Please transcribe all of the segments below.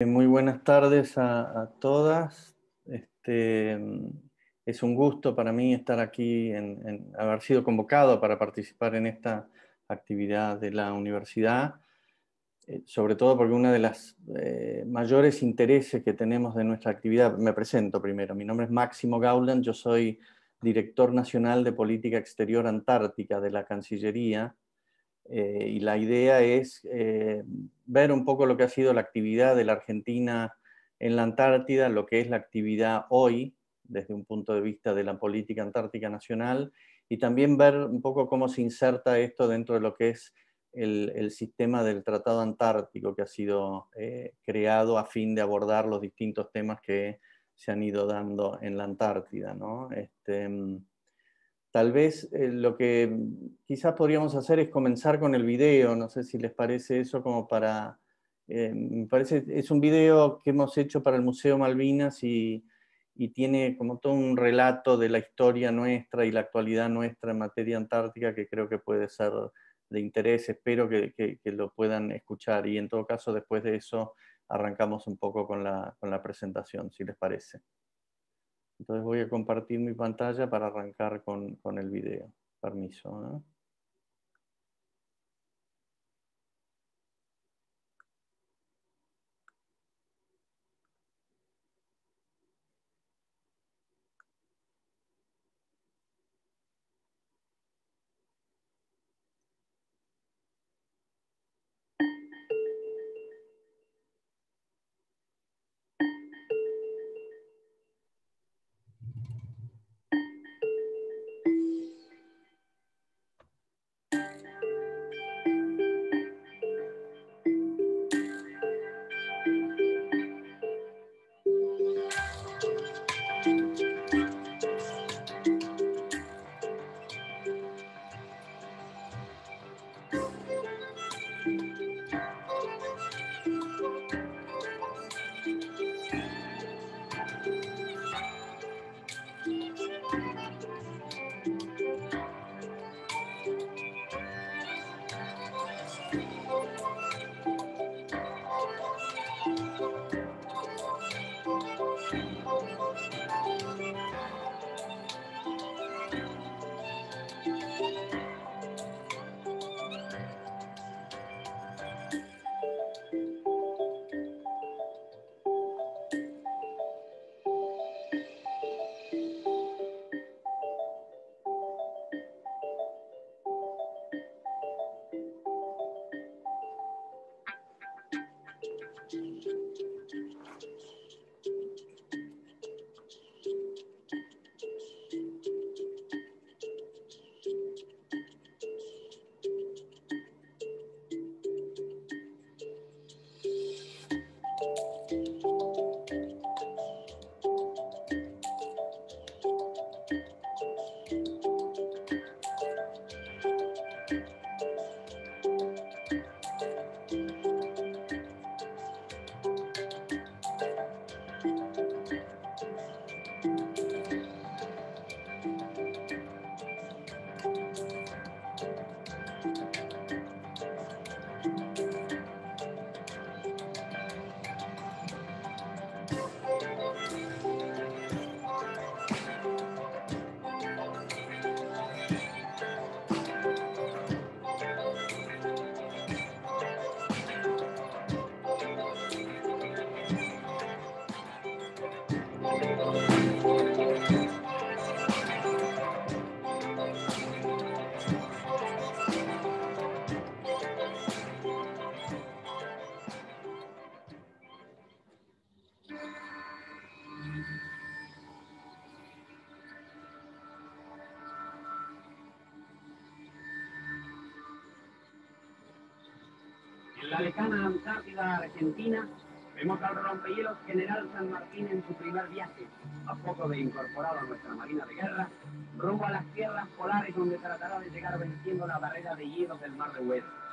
Eh, muy buenas tardes a, todas. Este, mm, es un gusto para mí estar aquí, haber sido convocado para participar en esta actividad de la universidad, eh, sobre todo porque uno de los eh, mayores intereses que tenemos de nuestra actividad, me presento primero, mi nombre es Máximo Gauland, yo soy director nacional de Política Exterior Antártica de la Cancillería eh, y la idea es eh, ver un poco lo que ha sido la actividad de la Argentina en la Antártida, lo que es la actividad hoy desde un punto de vista de la política antártica nacional y también ver un poco cómo se inserta esto dentro de lo que es el, sistema del Tratado Antártico que ha sido eh, creado a fin de abordar los distintos temas que se han ido dando en la Antártida. ¿no? Este, mm, Tal vez eh, lo que quizás podríamos hacer es comenzar con el video, no sé si les parece eso como para... Eh, me parece, es un video que hemos hecho para el Museo Malvinas y, tiene como todo un relato de la historia nuestra y la actualidad nuestra en materia antártica que creo que puede ser de interés. Espero que, lo puedan escuchar y en todo caso después de eso arrancamos un poco con la presentación, si les parece. Entonces voy a compartir mi pantalla para arrancar con, el video. Permiso. Argentina, vemos al rompehielos General San Martín en su primer viaje, a poco de incorporado a nuestra Marina de Guerra, rumbo a las tierras polares donde tratará de llegar venciendo la barrera de hielos del Mar de Huelva.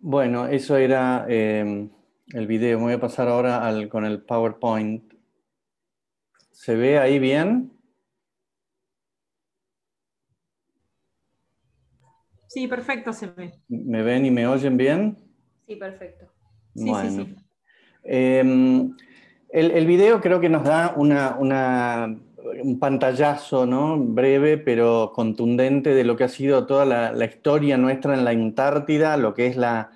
Bueno, eso era em, el video. voy a pasar ahora con el PowerPoint. ¿Se ve ahí bien? Sí, perfecto se ve. ¿Me ven y me oyen bien? Sí, perfecto. Sí, sí, sí. Em, el, video creo que nos da una un pantallazo ¿no? breve pero contundente de lo que ha sido toda la, historia nuestra en la Antártida, lo que es la,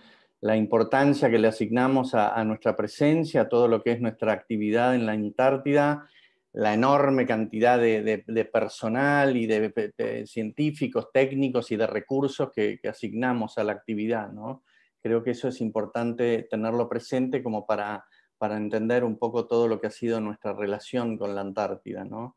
importancia que le asignamos a, nuestra presencia, todo lo que es nuestra actividad en la Antártida, la enorme cantidad de, personal y de, científicos, técnicos y de recursos que, asignamos a la actividad. ¿no? Creo que eso es importante tenerlo presente como para, para entender un poco todo lo que ha sido nuestra relación con la Antártida. ¿no?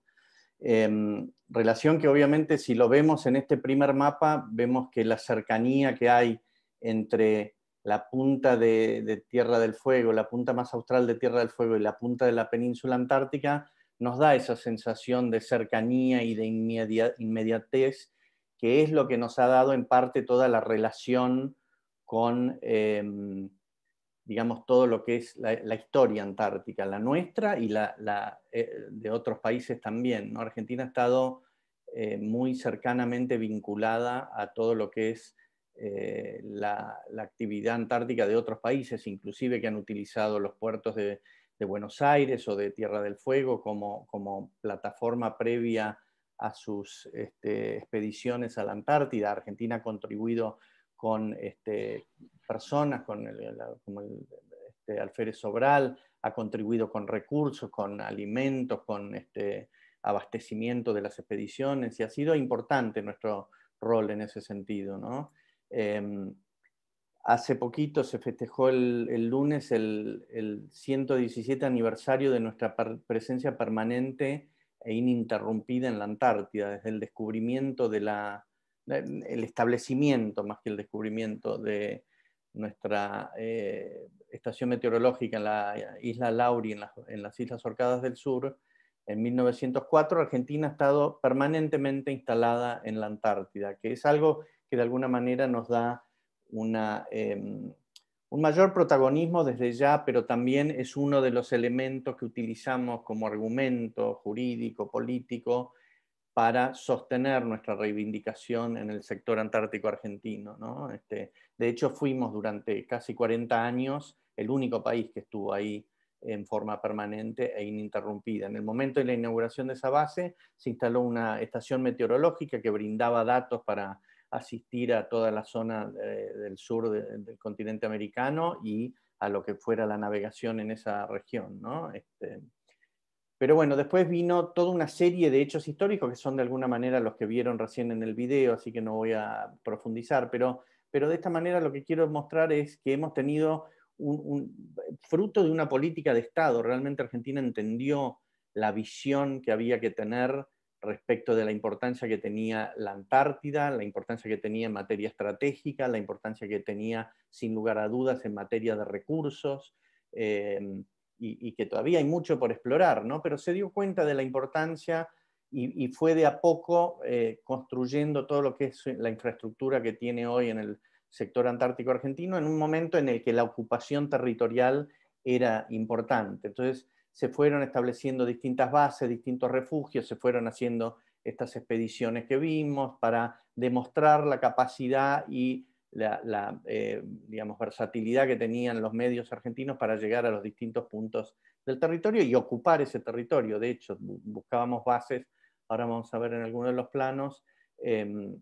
Em, relación que obviamente si lo vemos en este primer mapa, vemos que la cercanía que hay entre la punta de, Tierra del Fuego, la punta más austral de Tierra del Fuego y la punta de la península antártica, nos da esa sensación de cercanía y de inmediatez, que es lo que nos ha dado en parte toda la relación con... Em, digamos, todo lo que es la, historia antártica, la nuestra y la, eh, de otros países también. Argentina ha estado eh, muy cercanamente vinculada a todo lo que es eh, la, actividad antártica de otros países, inclusive que han utilizado los puertos de, Buenos Aires o de Tierra del Fuego como, como plataforma previa a sus este, expediciones a la Antártida. Argentina ha contribuido con este, personas, con el, como el este, alférez Sobral, ha contribuido con recursos, con alimentos, con este, abastecimiento de las expediciones, y ha sido importante nuestro rol en ese sentido. ¿no? Em, hace poquito se festejó el, lunes el, 117 aniversario de nuestra presencia permanente e ininterrumpida en la Antártida, desde el descubrimiento de la, el establecimiento, más que el descubrimiento de nuestra eh, estación meteorológica en la isla Lauri, en, las Islas Orcadas del Sur, en 1904, Argentina ha estado permanentemente instalada en la Antártida, que es algo que de alguna manera nos da em, un mayor protagonismo desde ya, pero también es uno de los elementos que utilizamos como argumento jurídico, político, para sostener nuestra reivindicación en el sector antártico argentino. Este, de hecho, fuimos durante casi 40 años el único país que estuvo ahí en forma permanente e ininterrumpida. En el momento de la inauguración de esa base se instaló una estación meteorológica que brindaba datos para asistir a toda la zona eh, del sur del continente americano y a lo que fuera la navegación en esa región. Este, pero bueno, después vino toda una serie de hechos históricos que son de alguna manera los que vieron recién en el video, así que no voy a profundizar, pero, pero de esta manera lo que quiero mostrar es que hemos tenido fruto de una política de Estado. Realmente Argentina entendió la visión que había que tener respecto de la importancia que tenía la Antártida, la importancia que tenía en materia estratégica, la importancia que tenía, sin lugar a dudas, en materia de recursos. Eh, y, que todavía hay mucho por explorar, ¿no? pero se dio cuenta de la importancia y, fue de a poco eh, construyendo todo lo que es la infraestructura que tiene hoy en el sector antártico argentino en un momento en el que la ocupación territorial era importante. Entonces se fueron estableciendo distintas bases, distintos refugios, se fueron haciendo estas expediciones que vimos para demostrar la capacidad y la, eh, digamos, versatilidad que tenían los medios argentinos para llegar a los distintos puntos del territorio y ocupar ese territorio. De hecho, buscábamos bases, ahora vamos a ver en alguno de los planos, em,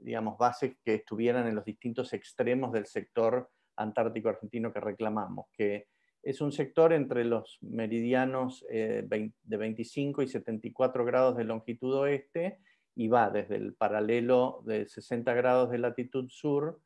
digamos, bases que estuvieran en los distintos extremos del sector antártico argentino que reclamamos, que es un sector entre los meridianos eh, de 25 y 74 grados de longitud oeste y va desde el paralelo de 60 grados de latitud sur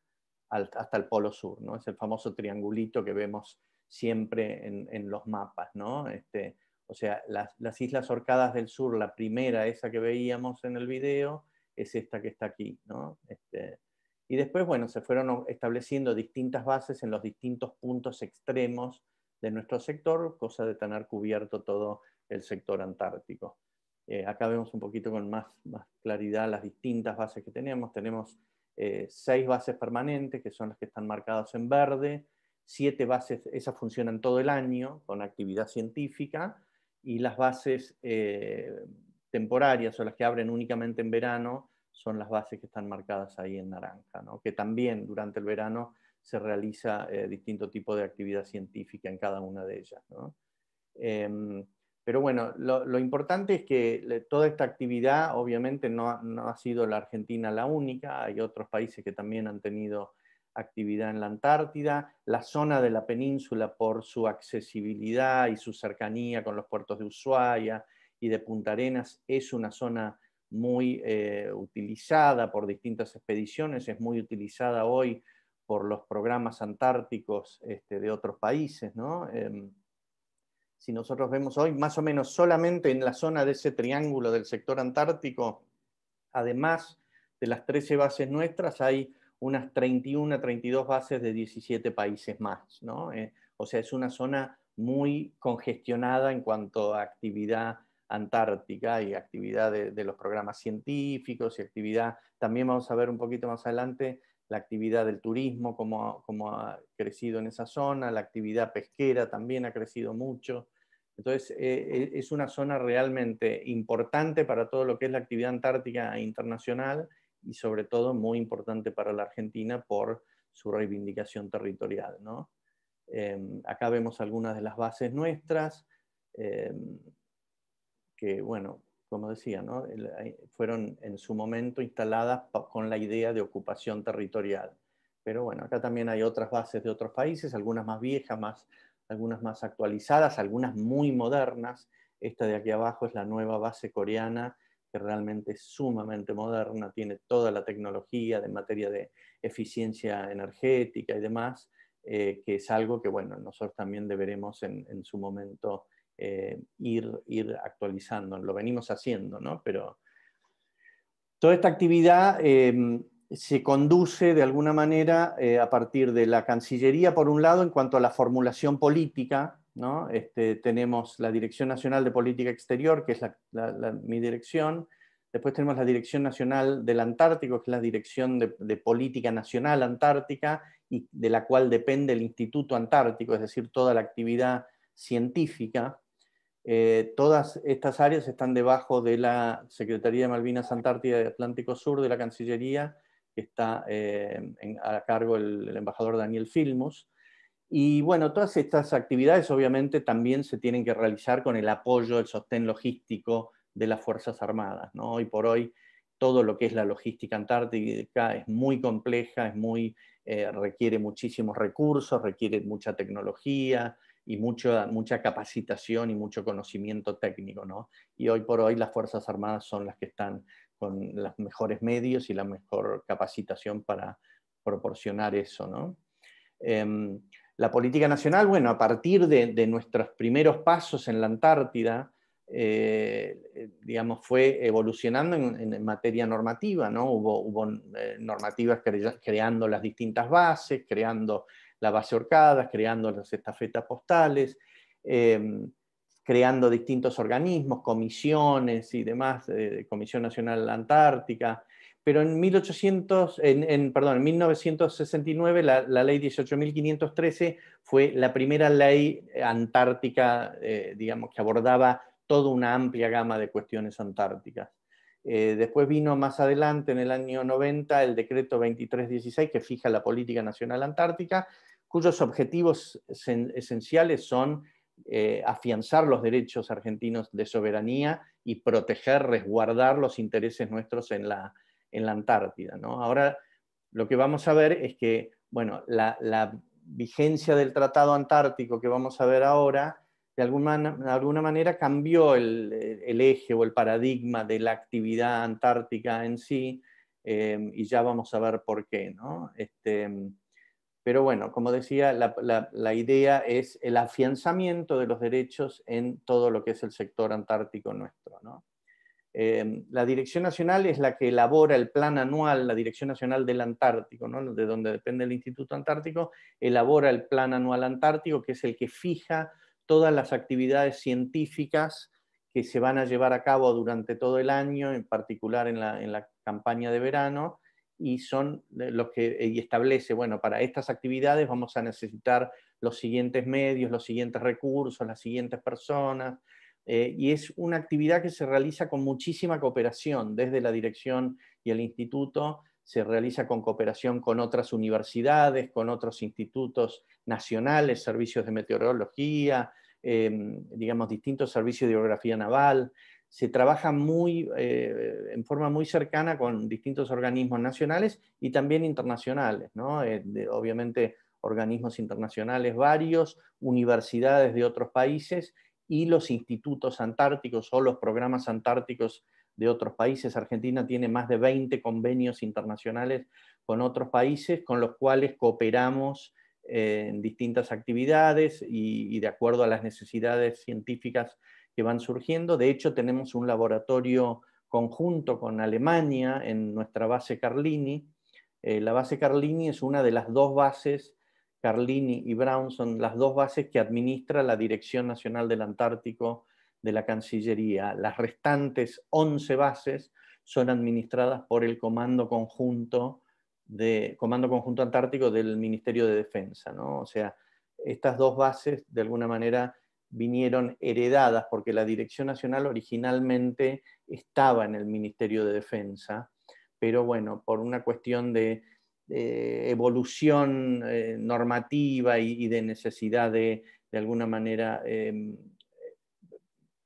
hasta el Polo Sur, ¿no? Es el famoso triangulito que vemos siempre en, los mapas, ¿no? Este, o sea, las, Islas Orcadas del Sur, la primera, esa que veíamos en el video, es esta que está aquí, ¿no? Este, y después, bueno, se fueron estableciendo distintas bases en los distintos puntos extremos de nuestro sector, cosa de tener cubierto todo el sector antártico. Eh, acá vemos un poquito con más, más claridad las distintas bases que tenemos. Tenemos eh, seis bases permanentes, que son las que están marcadas en verde, siete bases, esas funcionan todo el año con actividad científica, y las bases eh, temporarias o las que abren únicamente en verano son las bases que están marcadas ahí en naranja, que también durante el verano se realiza eh, distinto tipo de actividad científica en cada una de ellas. Em, pero bueno, lo, importante es que toda esta actividad obviamente no, ha sido la Argentina la única, hay otros países que también han tenido actividad en la Antártida, la zona de la península por su accesibilidad y su cercanía con los puertos de Ushuaia y de Punta Arenas es una zona muy eh, utilizada por distintas expediciones, es muy utilizada hoy por los programas antárticos este, de otros países, ¿no? Em, si nosotros vemos hoy, más o menos solamente en la zona de ese triángulo del sector antártico, además de las 13 bases nuestras, hay unas 31, a 32 bases de 17 países más. Eh, o sea, es una zona muy congestionada en cuanto a actividad antártica y actividad de, los programas científicos y actividad, también vamos a ver un poquito más adelante la actividad del turismo, cómo ha crecido en esa zona, la actividad pesquera también ha crecido mucho, entonces, eh, e, es una zona realmente importante para todo lo que es la actividad antártica internacional y sobre todo muy importante para la Argentina por su reivindicación territorial. Em, acá vemos algunas de las bases nuestras, em, que, bueno, como decía, fueron en su momento instaladas con la idea de ocupación territorial. Pero bueno, acá también hay otras bases de otros países, algunas más viejas, más algunas más actualizadas, algunas muy modernas. Esta de aquí abajo es la nueva base coreana, que realmente es sumamente moderna, tiene toda la tecnología de materia de eficiencia energética y demás, eh, que es algo que bueno, nosotros también deberemos en, su momento eh, ir, ir actualizando. Lo venimos haciendo, ¿no? Pero toda esta actividad... Eh, se conduce de alguna manera eh, a partir de la Cancillería, por un lado, en cuanto a la formulación política. ¿no? Este, tenemos la Dirección Nacional de Política Exterior, que es mi dirección. Después tenemos la Dirección Nacional del Antártico, que es la Dirección de, Política Nacional Antártica, y de la cual depende el Instituto Antártico, es decir, toda la actividad científica. Eh, todas estas áreas están debajo de la Secretaría de Malvinas Antártida y Atlántico Sur de la Cancillería que está eh, a cargo el, embajador Daniel Filmos. Y bueno, todas estas actividades obviamente también se tienen que realizar con el apoyo, el sostén logístico de las Fuerzas Armadas. ¿no? Hoy por hoy todo lo que es la logística antártica es muy compleja, es muy, eh, requiere muchísimos recursos, requiere mucha tecnología y mucho, mucha capacitación y mucho conocimiento técnico. ¿no? Y hoy por hoy las Fuerzas Armadas son las que están con los mejores medios y la mejor capacitación para proporcionar eso. Em, la política nacional, bueno, a partir de, nuestros primeros pasos en la Antártida, eh, eh, digamos, fue evolucionando en, materia normativa, ¿no? Hubo, eh, normativas creando las distintas bases, creando la base orcadas creando las estafetas postales, em, creando distintos organismos, comisiones y demás, eh, Comisión Nacional Antártica. Pero en, 1800, perdón, en 1969 la, ley 18.513 fue la primera ley antártica, eh, digamos, que abordaba toda una amplia gama de cuestiones antárticas. Eh, después vino más adelante, en el año 90, el decreto 2316 que fija la política nacional antártica, cuyos objetivos esenciales son eh, afianzar los derechos argentinos de soberanía y proteger, resguardar los intereses nuestros en la, en la Antártida. Ahora lo que vamos a ver es que bueno, la, vigencia del Tratado Antártico que vamos a ver ahora, de alguna, alguna manera cambió el, eje o el paradigma de la actividad antártica en sí, eh, y ya vamos a ver por qué. ¿no? Este, pero bueno, como decía, la, idea es el afianzamiento de los derechos en todo lo que es el sector antártico nuestro. Eh, la Dirección Nacional es la que elabora el plan anual, la Dirección Nacional del Antártico, de donde depende el Instituto Antártico, elabora el plan anual antártico, que es el que fija todas las actividades científicas que se van a llevar a cabo durante todo el año, en particular en la campaña de verano, y son eh, los que eh, establece, bueno, para estas actividades vamos a necesitar los siguientes medios, los siguientes recursos, las siguientes personas, eh, y es una actividad que se realiza con muchísima cooperación desde la dirección y el instituto, se realiza con cooperación con otras universidades, con otros institutos nacionales, servicios de meteorología, em, digamos, distintos servicios de geografía naval, se trabaja muy, eh, en forma muy cercana con distintos organismos nacionales y también internacionales, ¿no? Eh, obviamente organismos internacionales varios, universidades de otros países y los institutos antárticos o los programas antárticos de otros países. Argentina tiene más de 20 convenios internacionales con otros países con los cuales cooperamos eh, en distintas actividades y de acuerdo a las necesidades científicas que van surgiendo. De hecho, tenemos un laboratorio conjunto con Alemania en nuestra base Carlini. Eh, la base Carlini es una de las dos bases, Carlini y Brown son las dos bases que administra la Dirección Nacional del Antártico de la Cancillería. Las restantes 11 bases son administradas por el Comando Conjunto, Comando Antártico del Ministerio de Defensa. O sea, estas dos bases, de alguna manera, vinieron heredadas, porque la Dirección Nacional originalmente estaba en el Ministerio de Defensa, pero bueno, por una cuestión de evolución eh, normativa y, de necesidad de, de alguna manera, em,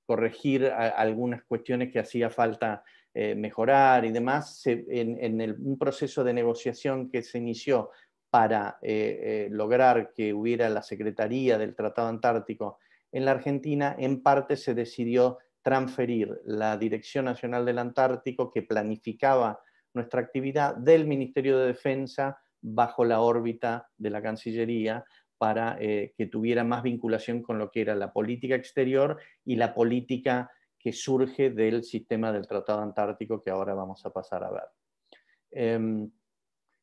corregir algunas cuestiones que hacía falta eh, mejorar y demás, en, un proceso de negociación que se inició para eh, lograr que hubiera la Secretaría del Tratado Antártico en la Argentina en parte se decidió transferir la Dirección Nacional del Antártico, que planificaba nuestra actividad, del Ministerio de Defensa bajo la órbita de la Cancillería para eh, que tuviera más vinculación con lo que era la política exterior y la política que surge del sistema del Tratado Antártico que ahora vamos a pasar a ver. Em,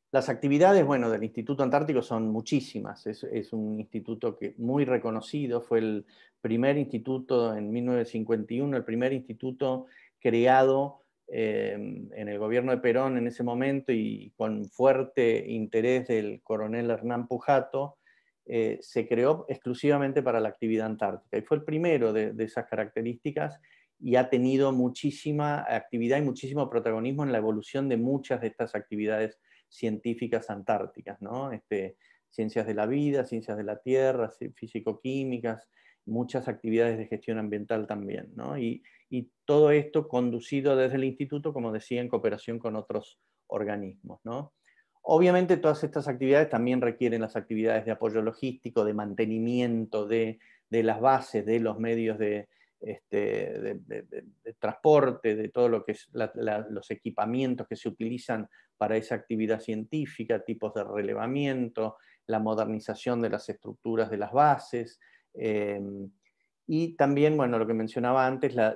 las actividades, bueno, del Instituto Antártico son muchísimas. Es, un instituto que muy reconocido, fue el primer instituto en 1951, el primer instituto creado em, en el gobierno de Perón en ese momento y con fuerte interés del coronel Hernán Pujato, eh, se creó exclusivamente para la actividad antártica y fue el primero de, de esas características y ha tenido muchísima actividad y muchísimo protagonismo en la evolución de muchas de estas actividades científicas antárticas, ¿no? Este, ciencias de la vida, ciencias de la tierra, físico-químicas, muchas actividades de gestión ambiental también, ¿no? y, todo esto conducido desde el instituto, como decía, en cooperación con otros organismos, ¿no? Obviamente todas estas actividades también requieren las actividades de apoyo logístico, de mantenimiento de las bases, de los medios de, este, de, transporte, de todo lo que es los equipamientos que se utilizan para esa actividad científica, tipos de relevamiento, la modernización de las estructuras de las bases, em, y también, bueno, lo que mencionaba antes, la,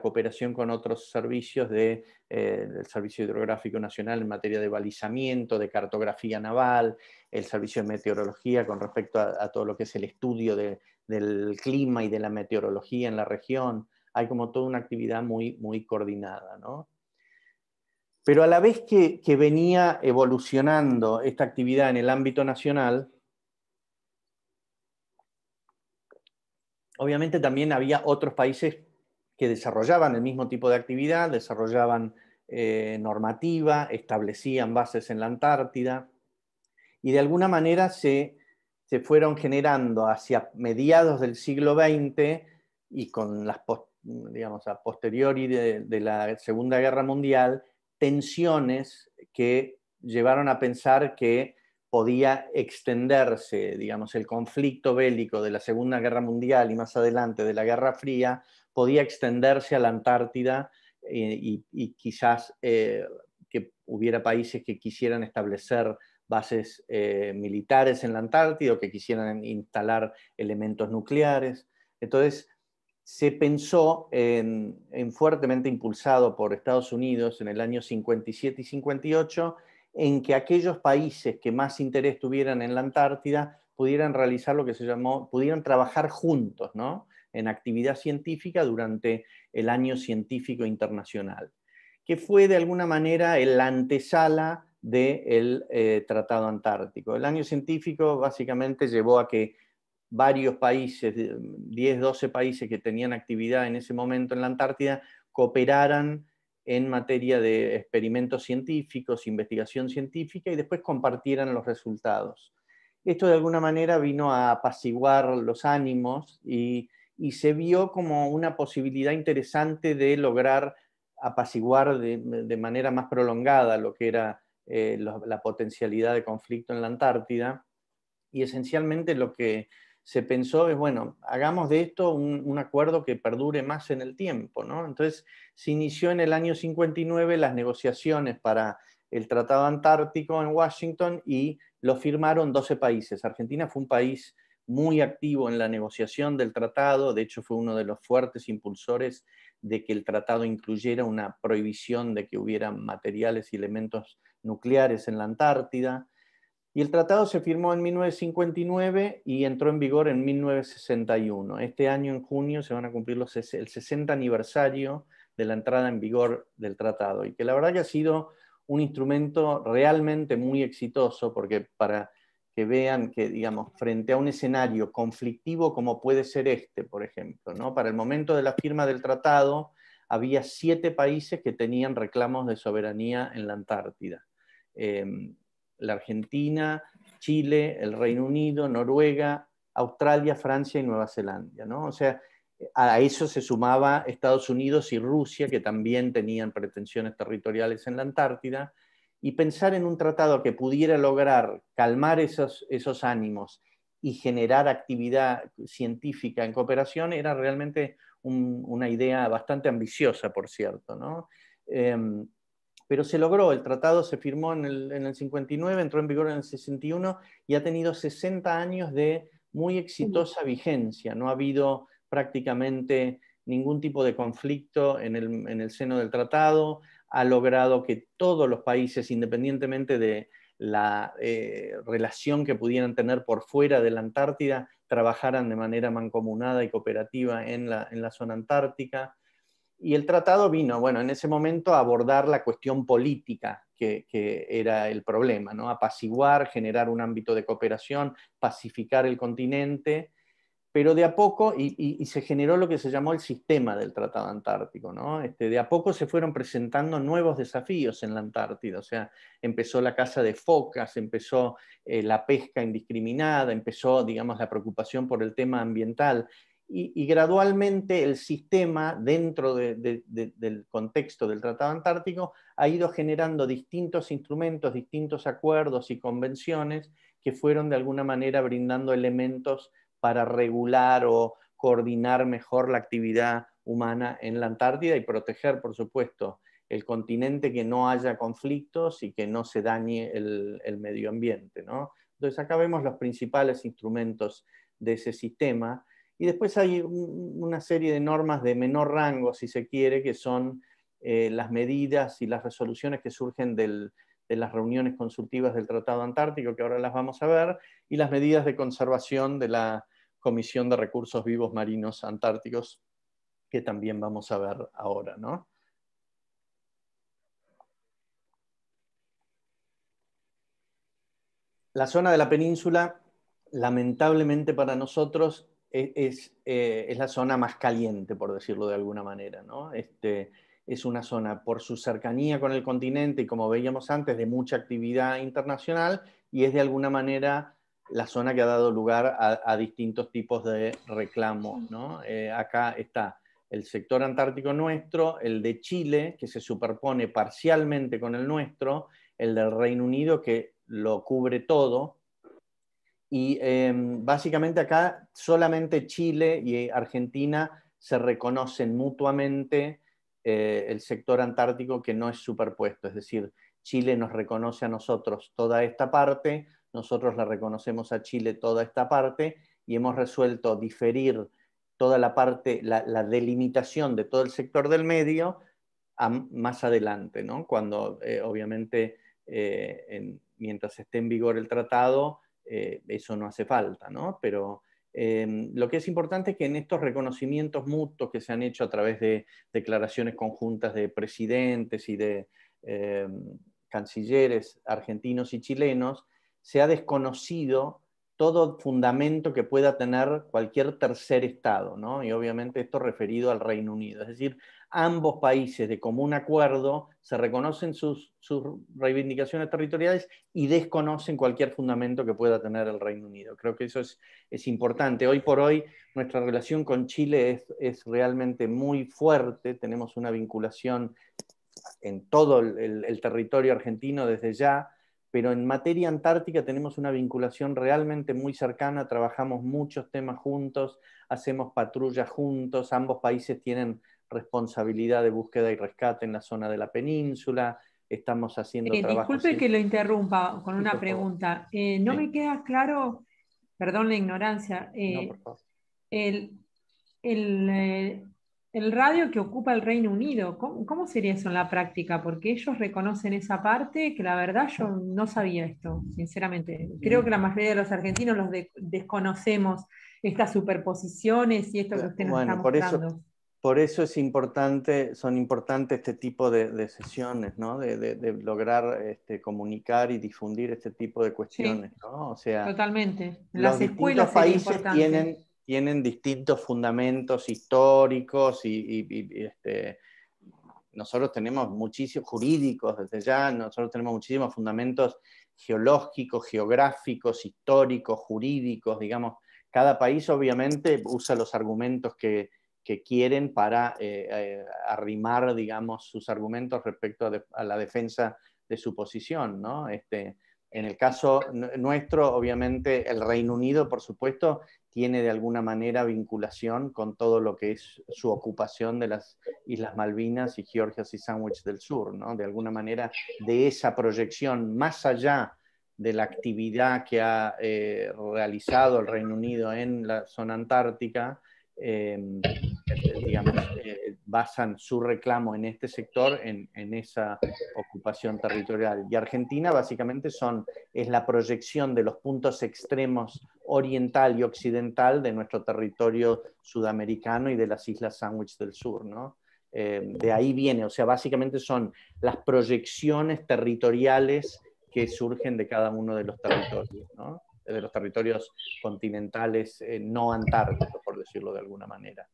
cooperación con otros servicios eh, del Servicio Hidrográfico Nacional en materia de balizamiento, de cartografía naval, el Servicio de Meteorología con respecto a todo lo que es el estudio de del clima y de la meteorología en la región. Hay como toda una actividad muy, muy coordinada, ¿no? Pero a la vez que, venía evolucionando esta actividad en el ámbito nacional, obviamente también había otros países que desarrollaban el mismo tipo de actividad, desarrollaban eh, normativa, establecían bases en la Antártida, y de alguna manera se se fueron generando hacia mediados del siglo XX y con las, a posteriori de, la Segunda Guerra Mundial, tensiones que llevaron a pensar que podía extenderse, digamos, el conflicto bélico de la Segunda Guerra Mundial y más adelante de la Guerra Fría, podía extenderse a la Antártida eh, y, quizás eh, que hubiera países que quisieran establecer bases eh, militares en la Antártida o que quisieran instalar elementos nucleares. Entonces, se pensó, en, fuertemente impulsado por Estados Unidos en el año 57 y 58, en que aquellos países que más interés tuvieran en la Antártida pudieran realizar lo que se llamó, pudieran trabajar juntos, en actividad científica durante el año científico internacional, que fue de alguna manera la antesala del de eh, Tratado Antártico. El año científico básicamente llevó a que varios países, 10, 12 países que tenían actividad en ese momento en la Antártida, cooperaran en materia de experimentos científicos, investigación científica y después compartieran los resultados. Esto de alguna manera vino a apaciguar los ánimos y, se vio como una posibilidad interesante de lograr apaciguar de manera más prolongada lo que era eh, la potencialidad de conflicto en la Antártida. Y esencialmente lo que se pensó es, bueno, hagamos de esto un, acuerdo que perdure más en el tiempo, ¿no? Entonces se inició en el año 59 las negociaciones para el Tratado Antártico en Washington y lo firmaron 12 países. Argentina fue un país muy activo en la negociación del tratado, de hecho fue uno de los fuertes impulsores de que el tratado incluyera una prohibición de que hubieran materiales y elementos nucleares en la Antártida. Y el tratado se firmó en 1959 y entró en vigor en 1961. Este año, en junio, se van a cumplir los, el 60 aniversario de la entrada en vigor del tratado. Y que la verdad que ha sido un instrumento realmente muy exitoso, porque para que vean que, digamos, frente a un escenario conflictivo como puede ser este, por ejemplo, para el momento de la firma del tratado, había siete países que tenían reclamos de soberanía en la Antártida. Em, la Argentina, Chile, el Reino Unido, Noruega, Australia, Francia y Nueva Zelanda. ¿no? O sea, a eso se sumaba Estados Unidos y Rusia, que también tenían pretensiones territoriales en la Antártida, y pensar en un tratado que pudiera lograr calmar esos, esos ánimos y generar actividad científica en cooperación era realmente una idea bastante ambiciosa, por cierto. ¿no? Em, pero se logró, el tratado se firmó en el, 59, entró en vigor en el 61 y ha tenido 60 años de muy exitosa vigencia. No ha habido prácticamente ningún tipo de conflicto en el, seno del tratado, ha logrado que todos los países, independientemente de la eh, relación que pudieran tener por fuera de la Antártida, trabajaran de manera mancomunada y cooperativa en la zona antártica, y el tratado vino, bueno, en ese momento a abordar la cuestión política que, era el problema, ¿no? Apaciguar, generar un ámbito de cooperación, pacificar el continente, pero de a poco, y, se generó lo que se llamó el sistema del Tratado Antártico, ¿no? Este, de a poco se fueron presentando nuevos desafíos en la Antártida, o sea, empezó la caza de focas, empezó eh, la pesca indiscriminada, empezó, digamos, la preocupación por el tema ambiental y, gradualmente el sistema dentro del contexto del Tratado Antártico ha ido generando distintos instrumentos, distintos acuerdos y convenciones que fueron de alguna manera brindando elementos para regular o coordinar mejor la actividad humana en la Antártida y proteger, por supuesto, el continente que no haya conflictos y que no se dañe el, medio ambiente. ¿no? Entonces acá vemos los principales instrumentos de ese sistema y después hay una serie de normas de menor rango, si se quiere, que son eh, las medidas y las resoluciones que surgen de las reuniones consultivas del Tratado Antártico, que ahora las vamos a ver, y las medidas de conservación de la Comisión de Recursos Vivos Marinos Antárticos, que también vamos a ver ahora. La zona de la península, lamentablemente para nosotros, e-, eh, es, la zona más caliente, por decirlo de alguna manera. ¿no? Este, es una zona por su cercanía con el continente y como veíamos antes, de mucha actividad internacional y es de alguna manera la zona que ha dado lugar a, distintos tipos de reclamos. Eh, acá está el sector antártico nuestro, el de Chile, que se superpone parcialmente con el nuestro, el del Reino Unido, que lo cubre todo, y em, básicamente acá solamente Chile y Argentina se reconocen mutuamente eh, el sector antártico que no es superpuesto, es decir, Chile nos reconoce a nosotros toda esta parte, nosotros la reconocemos a Chile toda esta parte y hemos resuelto diferir toda la parte, la, delimitación de todo el sector del medio más adelante, cuando eh, obviamente eh, mientras esté en vigor el tratado, eh, eso no hace falta, ¿no? Pero em, lo que es importante es que en estos reconocimientos mutuos que se han hecho a través de declaraciones conjuntas de presidentes y de em, cancilleres argentinos y chilenos, se ha desconocido todo fundamento que pueda tener cualquier tercer Estado, ¿no? y obviamente esto referido al Reino Unido. Es decir, ambos países de común acuerdo se reconocen sus, reivindicaciones territoriales y desconocen cualquier fundamento que pueda tener el Reino Unido. Creo que eso es, es importante. Hoy por hoy nuestra relación con Chile es, es realmente muy fuerte, tenemos una vinculación en todo el, territorio argentino desde ya, pero en materia antártica tenemos una vinculación realmente muy cercana, trabajamos muchos temas juntos, hacemos patrullas juntos, ambos países tienen responsabilidad de búsqueda y rescate en la zona de la península. Estamos haciendo eh, Disculpe que lo interrumpa con una pregunta. Eh, no me queda claro, perdón la ignorancia, eh, El, radio que ocupa el Reino Unido, ¿cómo, sería eso en la práctica? Porque ellos reconocen esa parte que la verdad yo no sabía esto, sinceramente. Creo que la mm. mayoría de los argentinos los desconocemos estas superposiciones y esto que usted nos está por eso es importante, son importantes este tipo de, sesiones, De, lograr este, comunicar y difundir este tipo de cuestiones, O sea, totalmente. Las los distintos países tienen, tienen distintos fundamentos históricos y, este, nosotros tenemos muchísimos jurídicos desde ya, nosotros tenemos muchísimos fundamentos geológicos, geográficos, históricos, jurídicos, digamos. Cada país obviamente usa los argumentos que, que quieren para eh, eh, arrimar, digamos, sus argumentos respecto a, la defensa de su posición. ¿no? Este, en el caso nuestro, obviamente, el Reino Unido, por supuesto, tiene de alguna manera vinculación con todo lo que es su ocupación de las Islas Malvinas y Georgias y Sandwich del Sur, ¿no? De alguna manera, de esa proyección más allá de la actividad que ha eh, realizado el Reino Unido en la zona antártica, eh, digamos, eh, basan su reclamo en este sector, en, esa ocupación territorial. Y Argentina básicamente es la proyección de los puntos extremos oriental y occidental de nuestro territorio sudamericano y de las Islas Sandwich del Sur. ¿no? Eh, de ahí viene, o sea, básicamente son las proyecciones territoriales que surgen de cada uno de los territorios. de los territorios continentales no antárticos, por decirlo de alguna manera.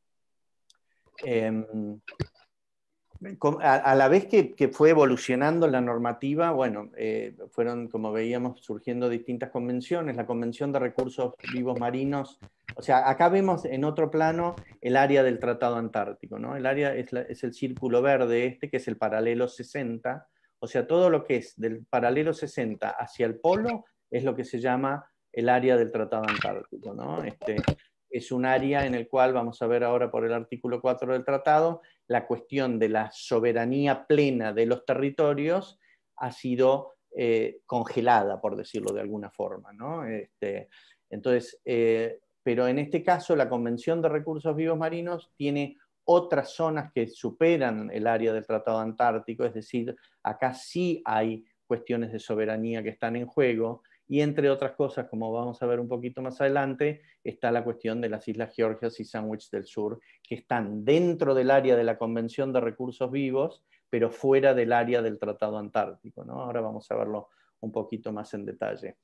Em, a, la vez que, fue evolucionando la normativa, bueno, eh, fueron, como veíamos, surgiendo distintas convenciones, la Convención de Recursos Vivos Marinos, o sea, acá vemos en otro plano el área del Tratado Antártico, ¿no? El área es, el círculo verde este, que es el paralelo 60, o sea, todo lo que es del paralelo 60 hacia el polo es lo que se llama el área del Tratado Antártico, ¿no? Este, es un área en el cual, vamos a ver ahora por el artículo 4 del tratado, la cuestión de la soberanía plena de los territorios ha sido eh, congelada, por decirlo de alguna forma. Este, entonces, eh, pero en este caso la Convención de Recursos Vivos Marinos tiene otras zonas que superan el área del Tratado Antártico, es decir, acá sí hay cuestiones de soberanía que están en juego y entre otras cosas, como vamos a ver un poquito más adelante, está la cuestión de las Islas Georgias y Sandwich del Sur, que están dentro del área de la Convención de Recursos Vivos, pero fuera del área del Tratado Antártico. Ahora vamos a verlo un poquito más en detalle.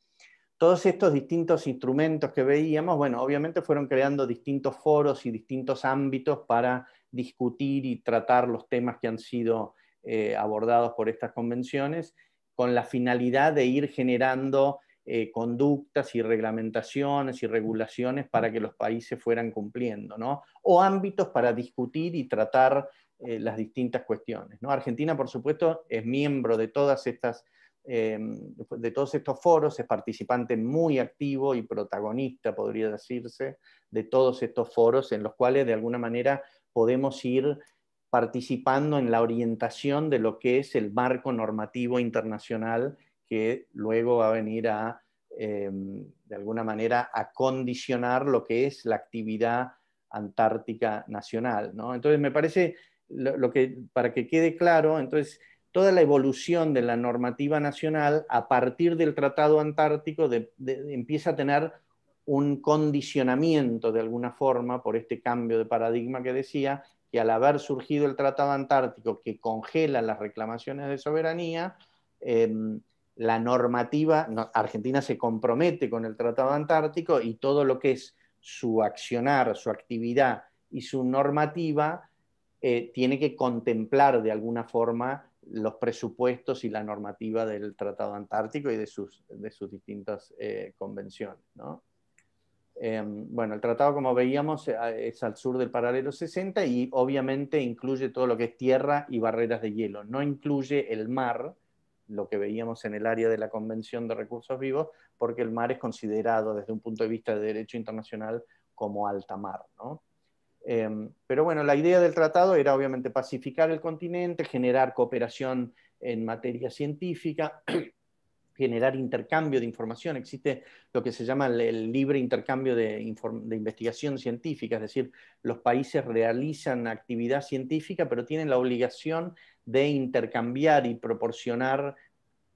Todos estos distintos instrumentos que veíamos, bueno, obviamente fueron creando distintos foros y distintos ámbitos para discutir y tratar los temas que han sido eh, abordados por estas convenciones, con la finalidad de ir generando eh, conductas y reglamentaciones y regulaciones para que los países fueran cumpliendo, ¿no? O ámbitos para discutir y tratar eh, las distintas cuestiones, ¿no? Argentina, por supuesto, es miembro de todas estas eh, de todos estos foros, es participante muy activo y protagonista, podría decirse, de todos estos foros en los cuales de alguna manera podemos ir participando en la orientación de lo que es el marco normativo internacional que luego va a venir a, em, de alguna manera, a condicionar lo que es la actividad antártica nacional. ¿no? Entonces, me parece, lo, que, para que quede claro, entonces, toda la evolución de la normativa nacional a partir del Tratado Antártico empieza a tener un condicionamiento de alguna forma por este cambio de paradigma que decía, que al haber surgido el Tratado Antártico que congela las reclamaciones de soberanía, em, la normativa, Argentina se compromete con el Tratado Antártico y todo lo que es su accionar, su actividad y su normativa eh, tiene que contemplar de alguna forma los presupuestos y la normativa del Tratado Antártico y de sus, de sus distintas eh, convenciones. Em, bueno, el tratado, como veíamos, eh, es al sur del paralelo 60 y obviamente incluye todo lo que es tierra y barreras de hielo. No incluye el mar, lo que veíamos en el área de la Convención de Recursos Vivos, porque el mar es considerado desde un punto de vista de derecho internacional como alta mar. ¿no? Em, pero bueno, la idea del tratado era obviamente pacificar el continente, generar cooperación en materia científica, generar intercambio de información. Existe lo que se llama el, libre intercambio de, investigación científica, es decir, los países realizan actividad científica, pero tienen la obligación de intercambiar y proporcionar,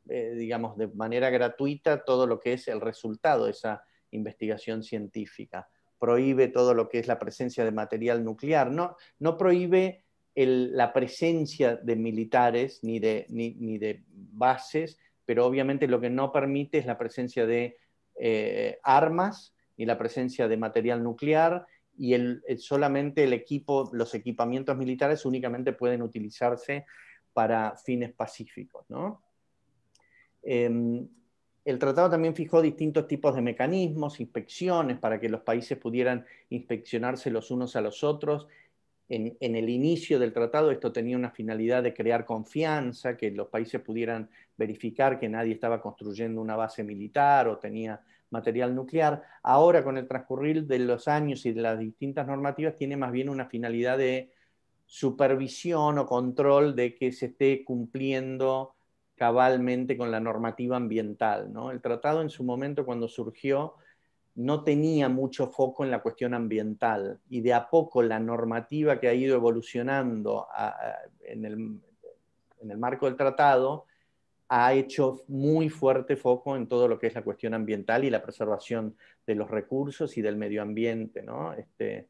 eh, digamos, de manera gratuita todo lo que es el resultado de esa investigación científica. Prohíbe todo lo que es la presencia de material nuclear, no, prohíbe la presencia de militares ni de, ni, ni de bases, pero obviamente lo que no permite es la presencia de eh, armas y la presencia de material nuclear y solamente el equipo, los equipamientos militares únicamente pueden utilizarse para fines pacíficos. Em, el tratado también fijó distintos tipos de mecanismos, inspecciones, para que los países pudieran inspeccionarse los unos a los otros en, el inicio del tratado esto tenía una finalidad de crear confianza, que los países pudieran verificar que nadie estaba construyendo una base militar o tenía material nuclear. Ahora, con el transcurrir de los años y de las distintas normativas, tiene más bien una finalidad de supervisión o control de que se esté cumpliendo cabalmente con la normativa ambiental. El tratado en su momento, cuando surgió, no tenía mucho foco en la cuestión ambiental y de a poco la normativa que ha ido evolucionando en, el, marco del tratado ha hecho muy fuerte foco en todo lo que es la cuestión ambiental y la preservación de los recursos y del medio ambiente. Este,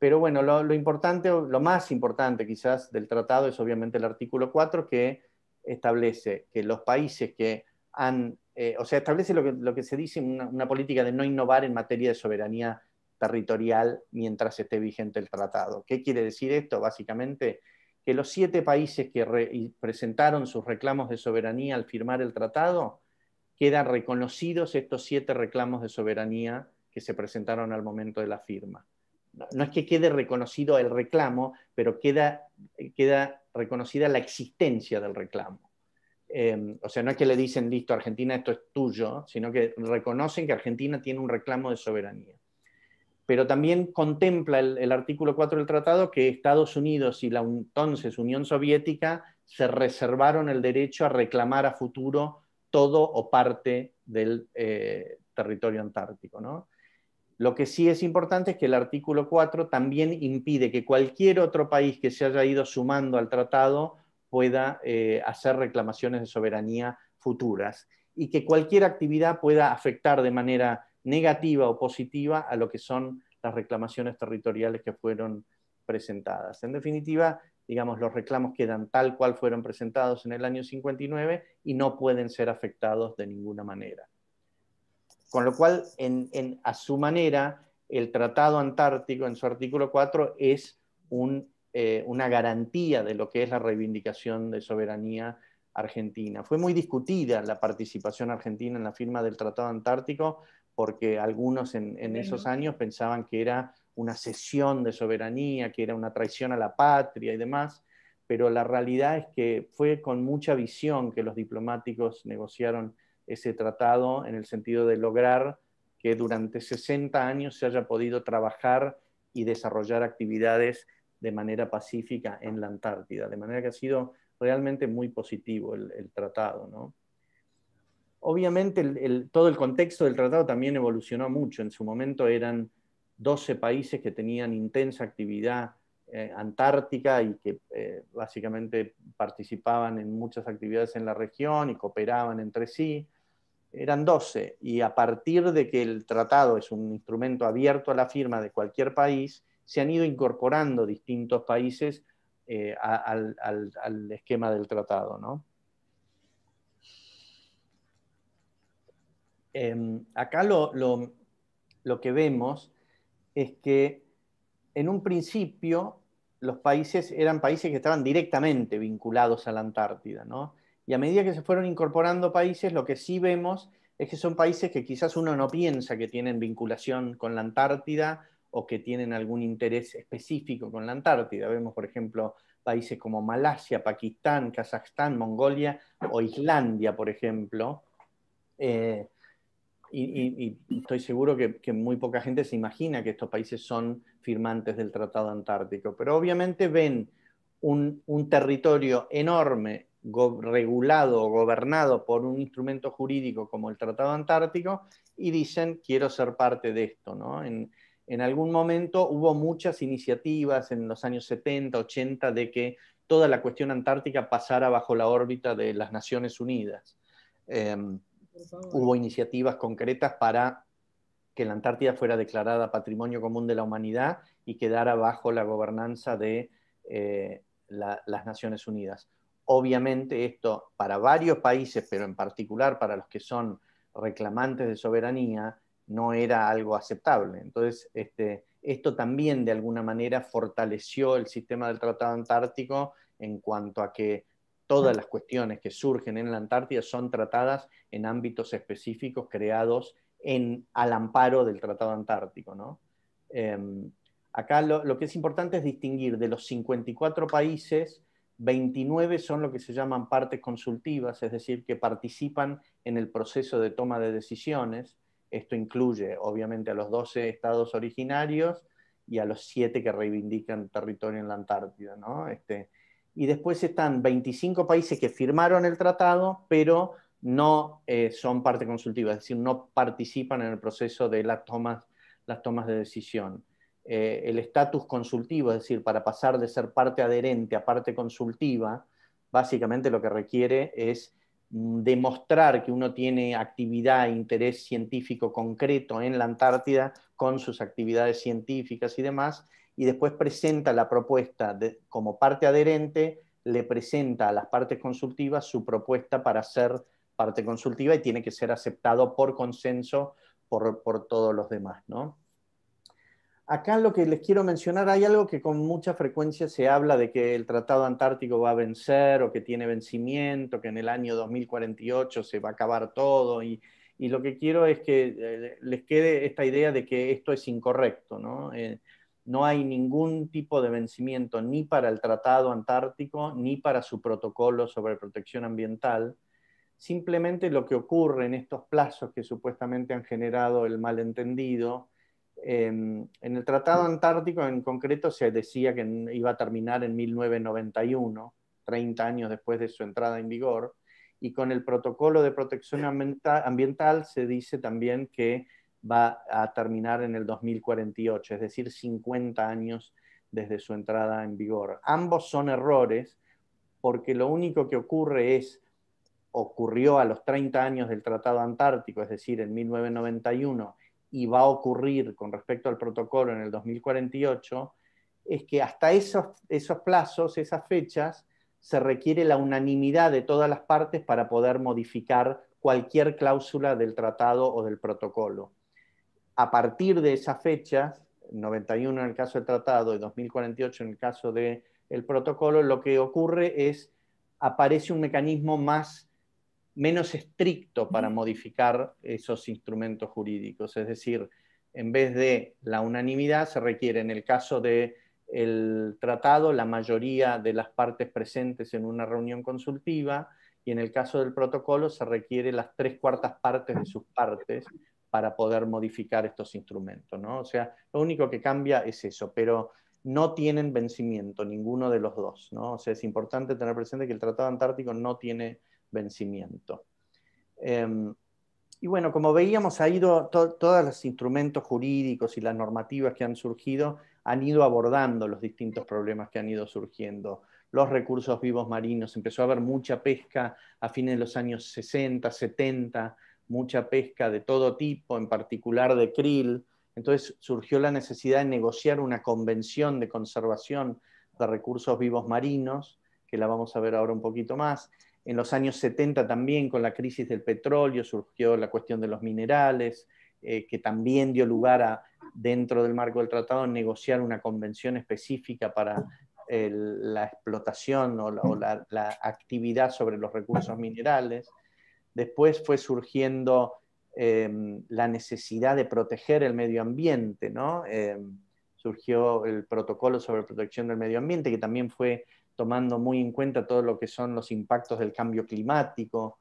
pero bueno, lo, importante, lo más importante quizás del tratado es obviamente el artículo 4 que establece que los países que han eh, o sea, establece lo que, se dice, una, política de no innovar en materia de soberanía territorial mientras esté vigente el tratado. ¿Qué quiere decir esto? Básicamente, que los siete países que presentaron sus reclamos de soberanía al firmar el tratado, quedan reconocidos estos siete reclamos de soberanía que se presentaron al momento de la firma. No, es que quede reconocido el reclamo, pero queda, queda reconocida la existencia del reclamo. Em, o sea, no es que le dicen, listo, Argentina, esto es tuyo, sino que reconocen que Argentina tiene un reclamo de soberanía. Pero también contempla el, artículo 4 del tratado que Estados Unidos y la entonces Unión Soviética se reservaron el derecho a reclamar a futuro todo o parte del eh, territorio antártico. Lo que sí es importante es que el artículo 4 también impide que cualquier otro país que se haya ido sumando al tratado pueda eh, hacer reclamaciones de soberanía futuras y que cualquier actividad pueda afectar de manera negativa o positiva a lo que son las reclamaciones territoriales que fueron presentadas. En definitiva, digamos, los reclamos quedan tal cual fueron presentados en el año 59 y no pueden ser afectados de ninguna manera. Con lo cual, a su manera, el Tratado Antártico en su artículo 4 es un eh, una garantía de lo que es la reivindicación de soberanía argentina. Fue muy discutida la participación argentina en la firma del Tratado Antártico porque algunos en, en esos años pensaban que era una cesión de soberanía, que era una traición a la patria y demás, pero la realidad es que fue con mucha visión que los diplomáticos negociaron ese tratado en el sentido de lograr que durante 60 años se haya podido trabajar y desarrollar actividades de manera pacífica en la Antártida, de manera que ha sido realmente muy positivo el, tratado. ¿no? Obviamente todo el contexto del tratado también evolucionó mucho, en su momento eran 12 países que tenían intensa actividad eh, antártica y que eh, básicamente participaban en muchas actividades en la región y cooperaban entre sí eran 12, y a partir de que el tratado es un instrumento abierto a la firma de cualquier país, se han ido incorporando distintos países eh, al, esquema del tratado. ¿no? Em, acá lo, que vemos es que en un principio los países eran países que estaban directamente vinculados a la Antártida, Y a medida que se fueron incorporando países, lo que sí vemos es que son países que quizás uno no piensa que tienen vinculación con la Antártida o que tienen algún interés específico con la Antártida. Vemos, por ejemplo, países como Malasia, Pakistán, Kazajstán, Mongolia o Islandia, por ejemplo. Eh, y, estoy seguro que, muy poca gente se imagina que estos países son firmantes del Tratado Antártico, pero obviamente ven un, territorio enorme regulado o gobernado por un instrumento jurídico como el Tratado Antártico y dicen quiero ser parte de esto. En, en algún momento hubo muchas iniciativas en los años 70, 80 de que toda la cuestión antártica pasara bajo la órbita de las Naciones Unidas. Em, hubo iniciativas concretas para que la Antártida fuera declarada Patrimonio Común de la Humanidad y quedara bajo la gobernanza de eh, las Naciones Unidas. Obviamente esto para varios países, pero en particular para los que son reclamantes de soberanía, no era algo aceptable. Entonces, este, esto también de alguna manera fortaleció el sistema del Tratado Antártico en cuanto a que todas las cuestiones que surgen en la Antártida son tratadas en ámbitos específicos creados en, al amparo del Tratado Antártico. Em, acá lo, lo, que es importante es distinguir de los 54 países, 29 son lo que se llaman partes consultivas, es decir, que participan en el proceso de toma de decisiones, esto incluye, obviamente, a los 12 estados originarios y a los 7 que reivindican territorio en la Antártida. Este, y después están 25 países que firmaron el tratado, pero no eh, son parte consultiva, es decir, no participan en el proceso de las tomas, las tomas de decisión. Eh, el estatus consultivo, es decir, para pasar de ser parte adherente a parte consultiva, básicamente lo que requiere es Mm, demostrar que uno tiene actividad e interés científico concreto en la Antártida con sus actividades científicas y demás, y después presenta la propuesta como parte adherente, le presenta a las partes consultivas su propuesta para ser parte consultiva y tiene que ser aceptado por consenso por, por todos los demás. ¿no? Acá lo que les quiero mencionar, hay algo que con mucha frecuencia se habla de que el Tratado Antártico va a vencer o que tiene vencimiento, que en el año 2048 se va a acabar todo y, lo que quiero es que eh, les quede esta idea de que esto es incorrecto, ¿no? Eh, no hay ningún tipo de vencimiento ni para el Tratado Antártico ni para su protocolo sobre protección ambiental. Simplemente lo que ocurre en estos plazos que supuestamente han generado el malentendido en el Tratado Antártico en concreto se decía que iba a terminar en 1991, 30 años después de su entrada en vigor, y con el protocolo de protección ambiental, se dice también que va a terminar en el 2048, es decir, 50 años desde su entrada en vigor. Ambos son errores porque lo único que ocurre es, ocurrió a los 30 años del Tratado Antártico, es decir, en 1991, y va a ocurrir con respecto al protocolo en el 2048 es que hasta esos, esos plazos, esas fechas, se requiere la unanimidad de todas las partes para poder modificar cualquier cláusula del tratado o del protocolo. A partir de esas fechas, 91 en el caso del tratado y 2048 en el caso del protocolo, lo que ocurre es, aparece un mecanismo más menos estricto para modificar esos instrumentos jurídicos. Es decir, en vez de la unanimidad, se requiere en el caso del tratado la mayoría de las partes presentes en una reunión consultiva y en el caso del protocolo se requiere las tres cuartas partes de sus partes para poder modificar estos instrumentos. O sea, lo único que cambia es eso, pero no tienen vencimiento ninguno de los dos. ¿no? O sea, es importante tener presente que el Tratado Antártico no tiene vencimiento. Em, y bueno, como veíamos, ha ido todos los instrumentos jurídicos y las normativas que han surgido han ido abordando los distintos problemas que han ido surgiendo. Los recursos vivos marinos, empezó a haber mucha pesca a fines de los años 60, 70, mucha pesca de todo tipo, en particular de krill. Entonces surgió la necesidad de negociar una convención de conservación de recursos vivos marinos, que la vamos a ver ahora un poquito más. En los años 70 también con la crisis del petróleo surgió la cuestión de los minerales, eh, que también dio lugar a, dentro del marco del tratado, negociar una convención específica para la explotación o, la, actividad sobre los recursos minerales. Después fue surgiendo em, la necesidad de proteger el medio ambiente, ¿no? Em, surgió el protocolo sobre protección del medio ambiente, que también fue tomando muy en cuenta todo lo que son los impactos del cambio climático.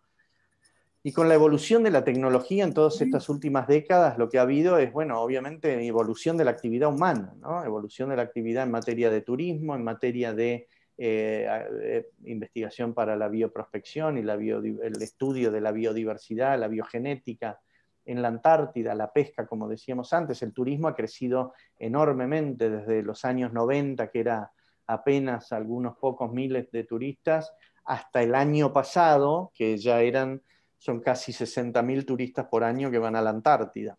Y con la evolución de la tecnología en todas estas últimas décadas, lo que ha habido es, bueno, obviamente evolución de la actividad humana, evolución de la actividad en materia de turismo, en materia de eh, eh, investigación para la bioprospección y el estudio de la biodiversidad, la biogenética en la Antártida, la pesca, como decíamos antes, el turismo ha crecido enormemente desde los años 90, que era apenas algunos pocos miles de turistas, hasta el año pasado, que ya eran, son casi 60.000 turistas por año que van a la Antártida.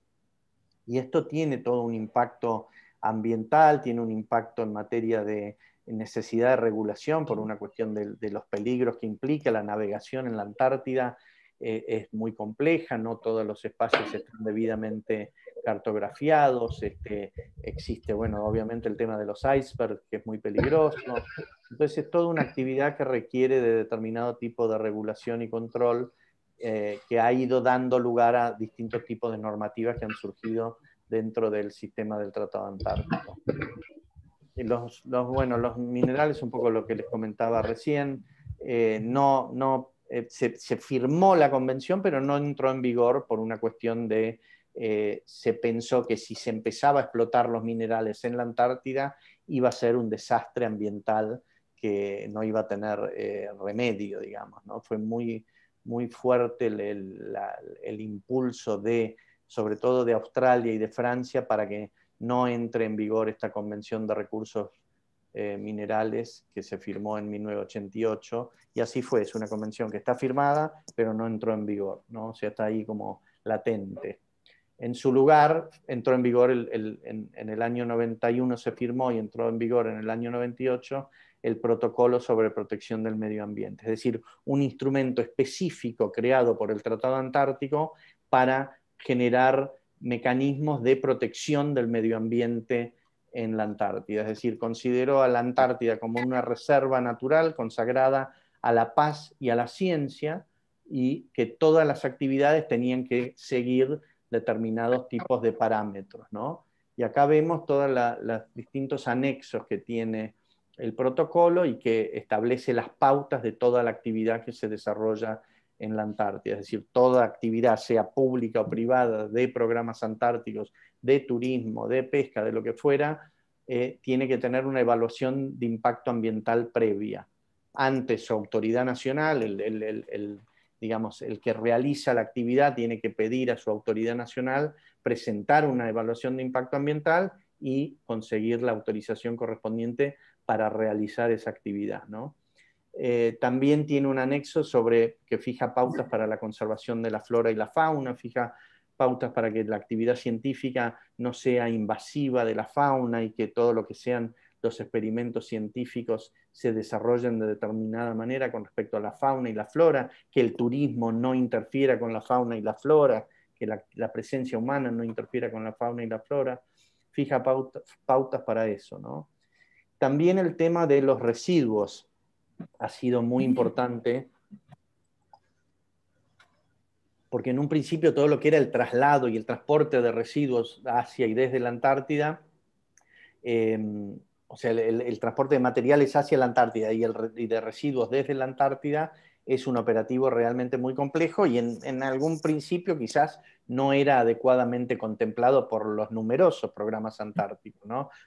Y esto tiene todo un impacto ambiental, tiene un impacto en materia de necesidad de regulación por una cuestión de, los peligros que implica la navegación en la Antártida, eh, es muy compleja, no todos los espacios están debidamente cartografiados, este, existe, bueno, obviamente el tema de los icebergs, que es muy peligroso. Entonces es toda una actividad que requiere de determinado tipo de regulación y control eh, que ha ido dando lugar a distintos tipos de normativas que han surgido dentro del sistema del Tratado Antártico. los, los, bueno, los minerales, un poco lo que les comentaba recién, eh, no, no eh, se firmó la convención, pero no entró en vigor por una cuestión de eh, se pensó que si se empezaba a explotar los minerales en la Antártida iba a ser un desastre ambiental que no iba a tener eh, remedio, digamos. ¿no? Fue muy, muy fuerte el, impulso de, sobre todo de Australia y de Francia, para que no entre en vigor esta Convención de Recursos eh, Minerales que se firmó en 1988. Y así fue, es una convención que está firmada, pero no entró en vigor, ¿no? o sea, está ahí como latente. En su lugar, entró en vigor en, el año 91, se firmó y entró en vigor en el año 98 el protocolo sobre protección del medio ambiente, es decir, un instrumento específico creado por el Tratado Antártico para generar mecanismos de protección del medio ambiente en la Antártida. Es decir, consideró a la Antártida como una reserva natural consagrada a la paz y a la ciencia y que todas las actividades tenían que seguir determinados tipos de parámetros, ¿no? Y acá vemos todos los distintos anexos que tiene el protocolo y que establece las pautas de toda la actividad que se desarrolla en la Antártida, es decir, toda actividad, sea pública o privada, de programas antárticos, de turismo, de pesca, de lo que fuera, eh, tiene que tener una evaluación de impacto ambiental previa. Antes su autoridad nacional, el, digamos, el que realiza la actividad tiene que pedir a su autoridad nacional presentar una evaluación de impacto ambiental y conseguir la autorización correspondiente para realizar esa actividad. ¿no? Eh, también tiene un anexo sobre que fija pautas para la conservación de la flora y la fauna, fija pautas para que la actividad científica no sea invasiva de la fauna y que todo lo que sean los experimentos científicos se desarrollen de determinada manera con respecto a la fauna y la flora, que el turismo no interfiera con la fauna y la flora, que la, presencia humana no interfiera con la fauna y la flora, fija pautas para eso. También el tema de los residuos ha sido muy importante porque en un principio todo lo que era el traslado y el transporte de residuos hacia y desde la Antártida em, o sea, el, transporte de materiales hacia la Antártida y, el, de residuos desde la Antártida es un operativo realmente muy complejo y en, algún principio quizás no era adecuadamente contemplado por los numerosos programas antárticos.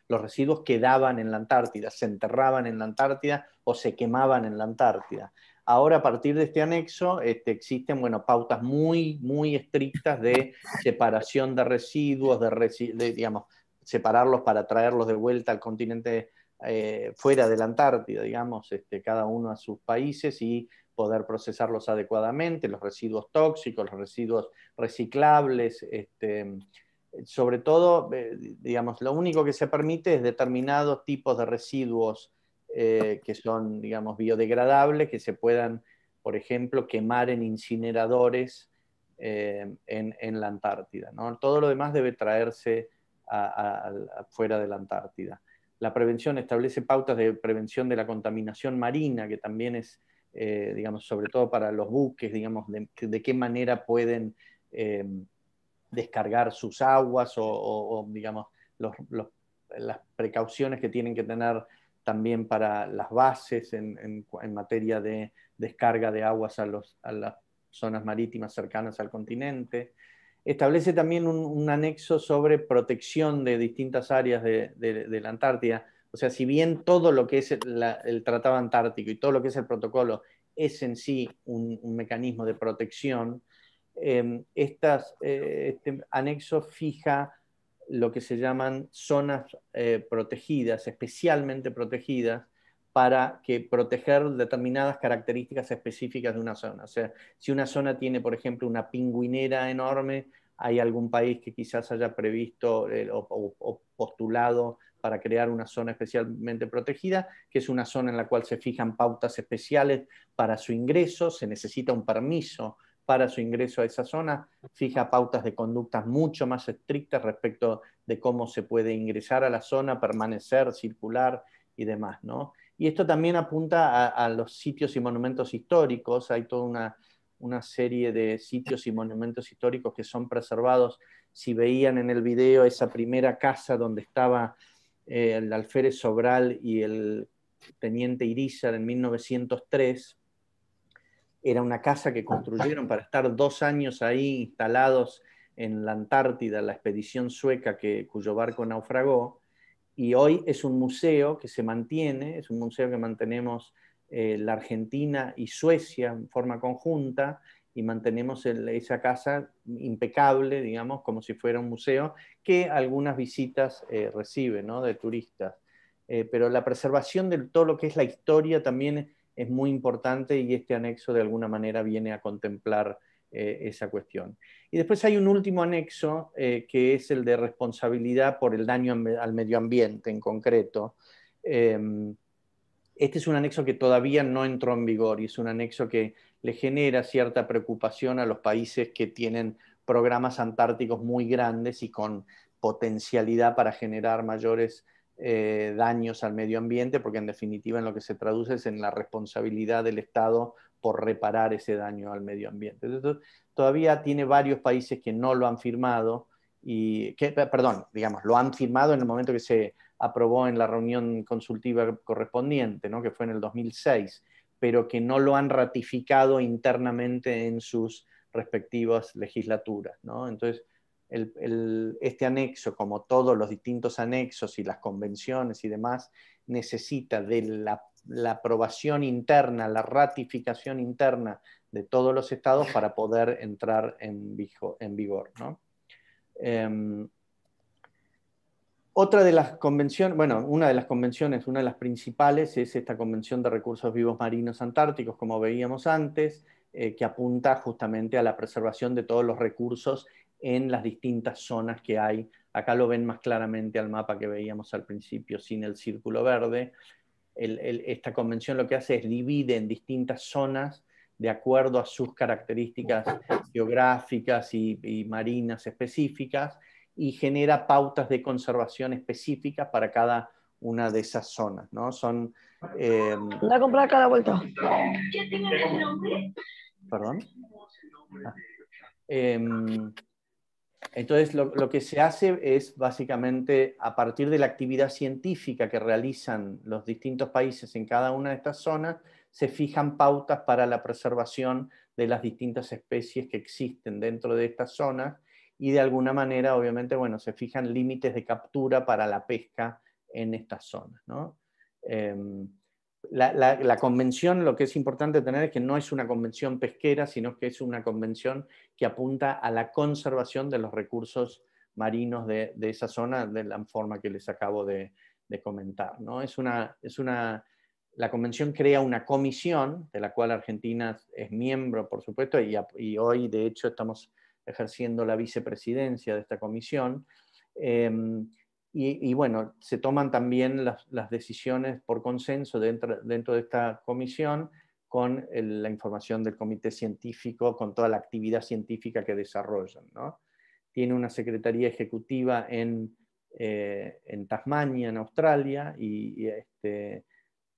Los residuos quedaban en la Antártida, se enterraban en la Antártida o se quemaban en la Antártida. Ahora, a partir de este anexo, este, existen pautas muy, muy estrictas de separación de residuos, de, residuos, de digamos, separarlos para traerlos de vuelta al continente eh, fuera de la Antártida, digamos, este, cada uno a sus países y poder procesarlos adecuadamente, los residuos tóxicos, los residuos reciclables, este, sobre todo, eh, digamos, lo único que se permite es determinados tipos de residuos eh, que son, digamos, biodegradables, que se puedan, por ejemplo, quemar en incineradores en, en, la Antártida. ¿no? Todo lo demás debe traerse fuera de la Antártida. La prevención establece pautas de prevención de la contaminación marina, que también es, eh, digamos, sobre todo para los buques, digamos, de, qué manera pueden em, descargar sus aguas o, digamos, las precauciones que tienen que tener también para las bases en, materia de descarga de aguas a las zonas marítimas cercanas al continente establece también un, anexo sobre protección de distintas áreas de, la Antártida. O sea, si bien todo lo que es el, Tratado Antártico y todo lo que es el protocolo es en sí un, mecanismo de protección, em, eh, este anexo fija lo que se llaman zonas eh, protegidas, especialmente protegidas, para que proteger determinadas características específicas de una zona. O sea, si una zona tiene, por ejemplo, una pingüinera enorme, hay algún país que quizás haya previsto eh, o, postulado para crear una zona especialmente protegida, que es una zona en la cual se fijan pautas especiales para su ingreso, se necesita un permiso para su ingreso a esa zona, fija pautas de conductas mucho más estrictas respecto de cómo se puede ingresar a la zona, permanecer, circular y demás, ¿no? Y esto también apunta a, los sitios y monumentos históricos. Hay toda una, serie de sitios y monumentos históricos que son preservados. Si veían en el video esa primera casa donde estaba eh, el alférez Sobral y el teniente Irizar en 1903, era una casa que construyeron para estar dos años ahí instalados en la Antártida, la expedición sueca que, cuyo barco naufragó, y hoy es un museo que se mantiene, es un museo que mantenemos eh, la Argentina y Suecia en forma conjunta y mantenemos esa casa impecable, digamos, como si fuera un museo, que algunas visitas eh, recibe de turistas. Eh, pero la preservación de todo lo que es la historia también es muy importante y este anexo de alguna manera viene a contemplar esa cuestión. Y después hay un último anexo eh, que es el de responsabilidad por el daño al medio ambiente en concreto. Em, este es un anexo que todavía no entró en vigor y es un anexo que le genera cierta preocupación a los países que tienen programas antárticos muy grandes y con potencialidad para generar mayores eh, daños al medio ambiente, porque en definitiva en lo que se traduce es en la responsabilidad del Estado por reparar ese daño al medio ambiente. Entonces, todavía tiene varios países que no lo han firmado y que, perdón, digamos, lo han firmado en el momento que se aprobó en la reunión consultiva correspondiente, que fue en el 2006, pero que no lo han ratificado internamente en sus respectivas legislaturas. Entonces, este anexo, como todos los distintos anexos y las convenciones y demás, necesita de la la aprobación interna, la ratificación interna de todos los estados para poder entrar en, vigor. Em, otra de las convenciones, bueno, una de las convenciones, una de las principales es esta Convención de Recursos Vivos Marinos Antárticos, como veíamos antes, eh, que apunta justamente a la preservación de todos los recursos en las distintas zonas que hay. Acá lo ven más claramente al mapa que veíamos al principio sin el círculo verde esta convención lo que hace es divide en distintas zonas de acuerdo a sus características geográficas y, marinas específicas y genera pautas de conservación específicas para cada una de esas zonas, ¿no? Son... Eh, a cada vuelta. ¿Perdón? Ah. Em, entonces, lo, que se hace es básicamente a partir de la actividad científica que realizan los distintos países en cada una de estas zonas, se fijan pautas para la preservación de las distintas especies que existen dentro de estas zonas y de alguna manera, obviamente, bueno, se fijan límites de captura para la pesca en estas zonas. Em, la, convención, lo que es importante tener es que no es una convención pesquera, sino que es una convención que apunta a la conservación de los recursos marinos de, esa zona, de la forma que les acabo de, comentar. ¿no? Es una, es la convención crea una comisión, de la cual Argentina es miembro, por supuesto, y, hoy, de hecho, estamos ejerciendo la vicepresidencia de esta comisión. Em, y, bueno, se toman también las, decisiones por consenso dentro, de esta comisión con la información del comité científico, con toda la actividad científica que desarrollan. Tiene una secretaría ejecutiva en, eh, Tasmania, en Australia, y, este,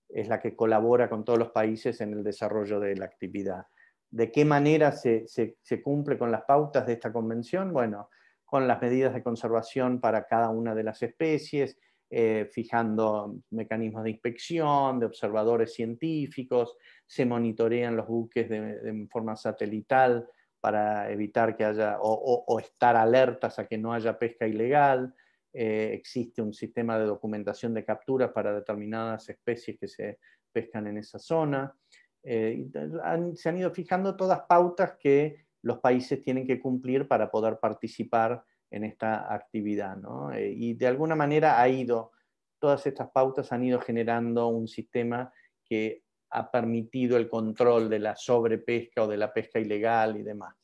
es la que colabora con todos los países en el desarrollo de la actividad. ¿De qué manera se, se cumple con las pautas de esta convención? Bueno, con las medidas de conservación para cada una de las especies, eh, fijando mecanismos de inspección, de observadores científicos, se monitorean los buques de, forma satelital para evitar que haya o, estar alertas a que no haya pesca ilegal. Eh, existe un sistema de documentación de capturas para determinadas especies que se pescan en esa zona. Eh, se han ido fijando todas pautas que los países tienen que cumplir para poder participar en esta actividad. Eh, y de alguna manera ha ido, todas estas pautas han ido generando un sistema que ha permitido el control de la sobrepesca o de la pesca ilegal y demás.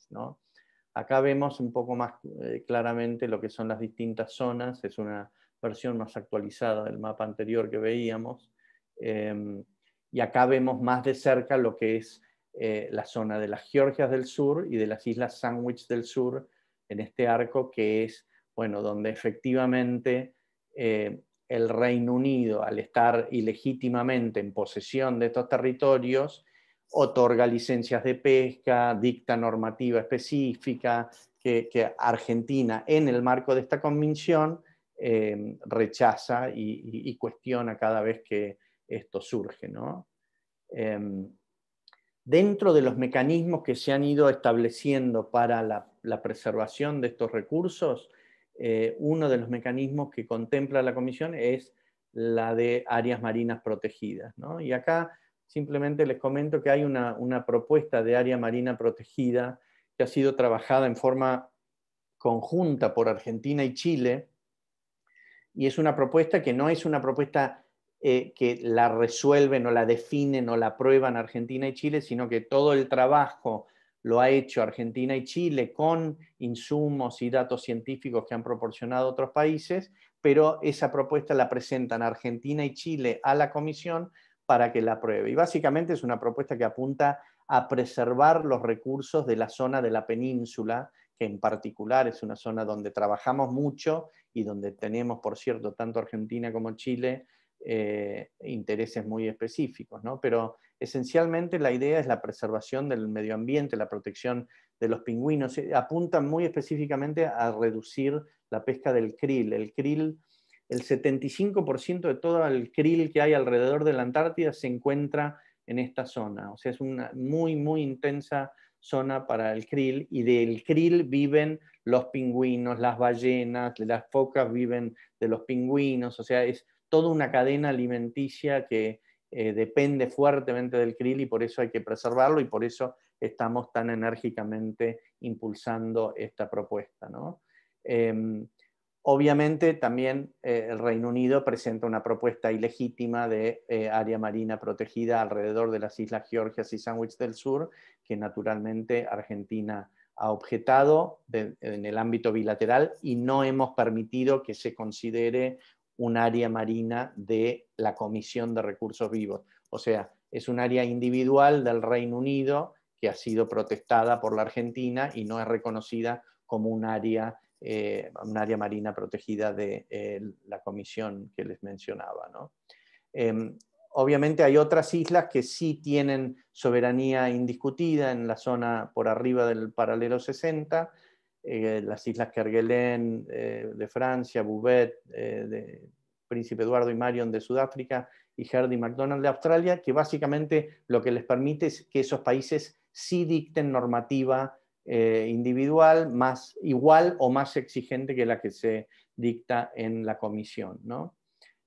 Acá vemos un poco más eh, claramente lo que son las distintas zonas, es una versión más actualizada del mapa anterior que veíamos, em, y acá vemos más de cerca lo que es eh, la zona de las Georgias del Sur y de las Islas Sandwich del Sur, en este arco que es, bueno, donde efectivamente eh, el Reino Unido, al estar ilegítimamente en posesión de estos territorios, otorga licencias de pesca, dicta normativa específica, que, Argentina, en el marco de esta convención, eh, rechaza y, cuestiona cada vez que esto surge. ¿no? Em, dentro de los mecanismos que se han ido estableciendo para la, preservación de estos recursos, eh, uno de los mecanismos que contempla la Comisión es la de áreas marinas protegidas. Y acá simplemente les comento que hay una, propuesta de área marina protegida que ha sido trabajada en forma conjunta por Argentina y Chile, y es una propuesta que no es una propuesta eh, que la resuelven o la definen o la prueban Argentina y Chile, sino que todo el trabajo lo ha hecho Argentina y Chile con insumos y datos científicos que han proporcionado otros países, pero esa propuesta la presentan Argentina y Chile a la Comisión para que la apruebe. Y básicamente es una propuesta que apunta a preservar los recursos de la zona de la península, que en particular es una zona donde trabajamos mucho y donde tenemos, por cierto, tanto Argentina como Chile, eh, intereses muy específicos, ¿no? Pero esencialmente la idea es la preservación del medio ambiente, la protección de los pingüinos. Eh, Apuntan muy específicamente a reducir la pesca del krill. El krill, el 75% de todo el krill que hay alrededor de la Antártida se encuentra en esta zona. O sea, es una muy, muy intensa zona para el krill y del krill viven los pingüinos, las ballenas, las focas viven de los pingüinos, o sea, es toda una cadena alimenticia que eh, depende fuertemente del krill y por eso hay que preservarlo y por eso estamos tan enérgicamente impulsando esta propuesta. Em, obviamente también eh, el Reino Unido presenta una propuesta ilegítima de eh, área marina protegida alrededor de las islas Georgias y Sandwich del Sur, que naturalmente Argentina ha objetado en el ámbito bilateral y no hemos permitido que se considere un área marina de la Comisión de Recursos Vivos. O sea, es un área individual del Reino Unido que ha sido protestada por la Argentina y no es reconocida como un área, eh, marina protegida de eh, la comisión que les mencionaba. Em, obviamente hay otras islas que sí tienen soberanía indiscutida en la zona por arriba del paralelo 60, eh, las islas Kerguelen eh, de Francia, Bouvet, eh, de Príncipe Eduardo y Marion de Sudáfrica y Hardy McDonald de Australia, que básicamente lo que les permite es que esos países sí dicten normativa individual más igual o más exigente que la que se dicta en la comisión.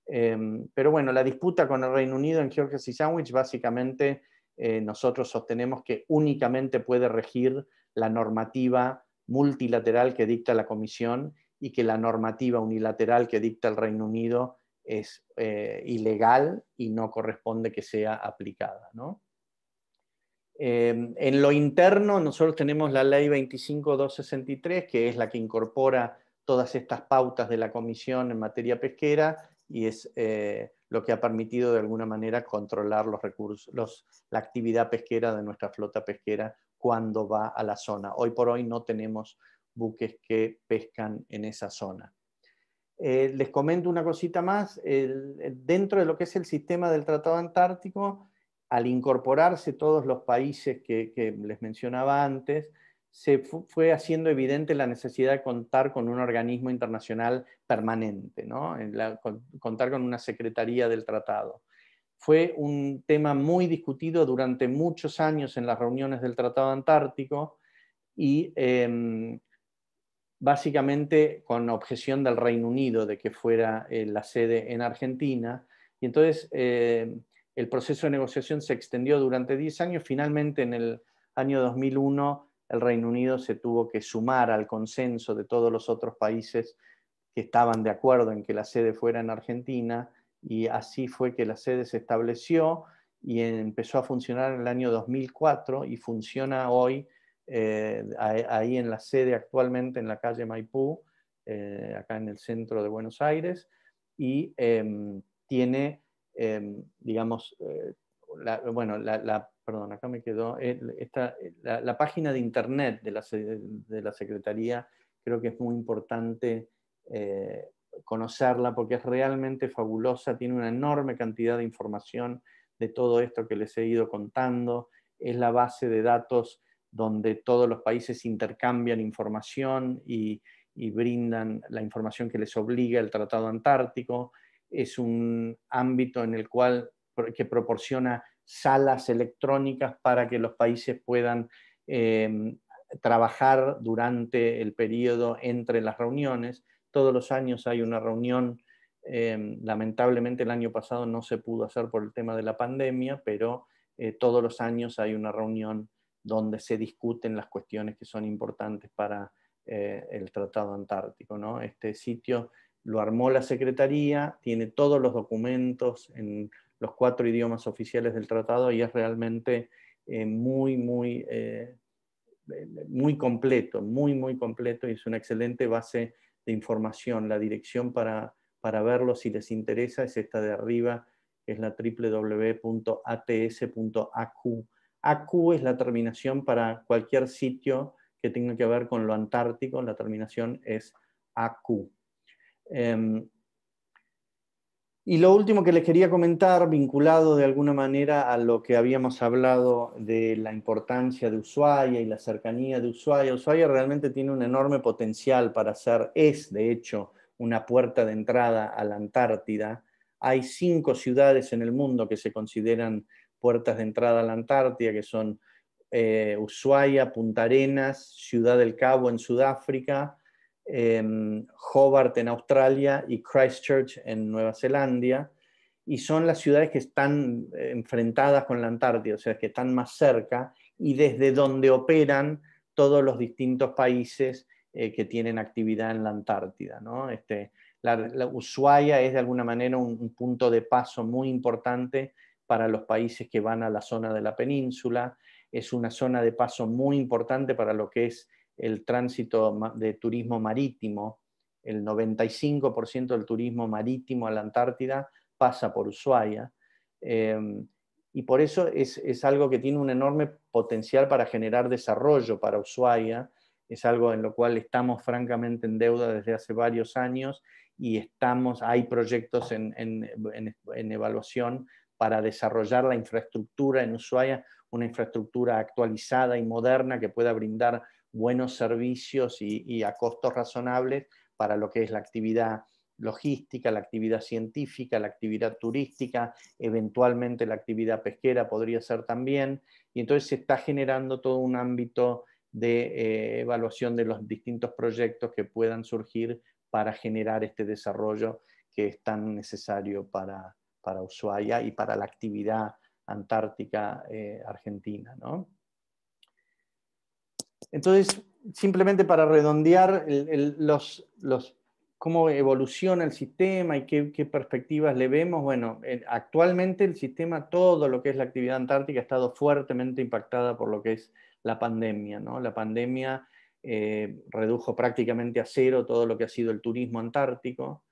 Em, pero bueno, la disputa con el Reino Unido en Georgia y Sandwich básicamente... nosotros sostenemos que únicamente puede regir la normativa multilateral que dicta la Comisión y que la normativa unilateral que dicta el Reino Unido es eh, ilegal y no corresponde que sea aplicada. Em, en lo interno, nosotros tenemos la ley 25263, que es la que incorpora todas estas pautas de la Comisión en materia pesquera y es eh, lo que ha permitido de alguna manera controlar los recursos, la actividad pesquera de nuestra flota pesquera cuando va a la zona. Hoy por hoy no tenemos buques que pescan en esa zona. Eh, les comento una cosita más. dentro de lo que es el sistema del Tratado Antártico, al incorporarse todos los países que, les mencionaba antes, se fue haciendo evidente la necesidad de contar con un organismo internacional permanente, contar con una secretaría del tratado fue un tema muy discutido durante muchos años en las reuniones del Tratado Antártico y em, básicamente con objeción del Reino Unido de que fuera eh, la sede en Argentina. Y entonces em, el proceso de negociación se extendió durante 10 años. Finalmente, en el año 2001, el Reino Unido se tuvo que sumar al consenso de todos los otros países que estaban de acuerdo en que la sede fuera en Argentina y así fue que la sede se estableció y empezó a funcionar en el año 2004 y funciona hoy eh, ahí en la sede actualmente en la calle Maipú, eh, acá en el centro de Buenos Aires, y em, tiene, em, digamos, eh, bueno, la, perdón, acá me quedó, la, página de internet de la, de la Secretaría creo que es muy importante conocerla porque es realmente fabulosa, tiene una enorme cantidad de información de todo esto que les he ido contando, es la base de datos donde todos los países intercambian información y, brindan la información que les obliga el Tratado Antártico, es un ámbito en el cual que proporciona salas electrónicas para que los países puedan eh, trabajar durante el periodo entre las reuniones. Todos los años hay una reunión, eh, lamentablemente el año pasado no se pudo hacer por el tema de la pandemia, pero eh, todos los años hay una reunión donde se discuten las cuestiones que son importantes para eh, el Tratado Antártico. ¿no? Este sitio lo armó la Secretaría, tiene todos los documentos en los cuatro idiomas oficiales del tratado y es realmente muy, muy, muy completo, muy, muy completo y es una excelente base información. La dirección para, verlo, si les interesa, es esta de arriba, que es la www.ats.aq. AQ es la terminación para cualquier sitio que tenga que ver con lo antártico, la terminación es AQ. Em, y lo último que les quería comentar, vinculado de alguna manera a lo que habíamos hablado de la importancia de Ushuaia y la cercanía de Ushuaia. Ushuaia realmente tiene un enorme potencial para ser, es de hecho, una puerta de entrada a la Antártida. Hay cinco ciudades en el mundo que se consideran puertas de entrada a la Antártida, que son eh, Ushuaia, Punta Arenas, Ciudad del Cabo en Sudáfrica, Em, Hobart en Australia y Christchurch en Nueva Zelanda, y son las ciudades que están eh, enfrentadas con la Antártida, o sea, que están más cerca y desde donde operan todos los distintos países eh, que tienen actividad en la Antártida. Este, la, Ushuaia es de alguna manera un, punto de paso muy importante para los países que van a la zona de la península, es una zona de paso muy importante para lo que es el tránsito de turismo marítimo. El 95% del turismo marítimo a la Antártida pasa por Ushuaia. Em, y por eso es, algo que tiene un enorme potencial para generar desarrollo para Ushuaia. Es algo en lo cual estamos francamente en deuda desde hace varios años y estamos, hay proyectos en evaluación para desarrollar la infraestructura en Ushuaia, una infraestructura actualizada y moderna que pueda brindar buenos servicios y, a costos razonables para lo que es la actividad logística, la actividad científica, la actividad turística, eventualmente la actividad pesquera podría ser también, y entonces se está generando todo un ámbito de eh, evaluación de los distintos proyectos que puedan surgir para generar este desarrollo que es tan necesario para, para Ushuaia y para la actividad antártica eh, argentina. ¿no? Entonces, simplemente para redondear los, cómo evoluciona el sistema y qué, perspectivas le vemos, bueno, actualmente el sistema, todo lo que es la actividad antártica ha estado fuertemente impactada por lo que es la pandemia, ¿no? La pandemia eh, redujo prácticamente a cero todo lo que ha sido el turismo antártico,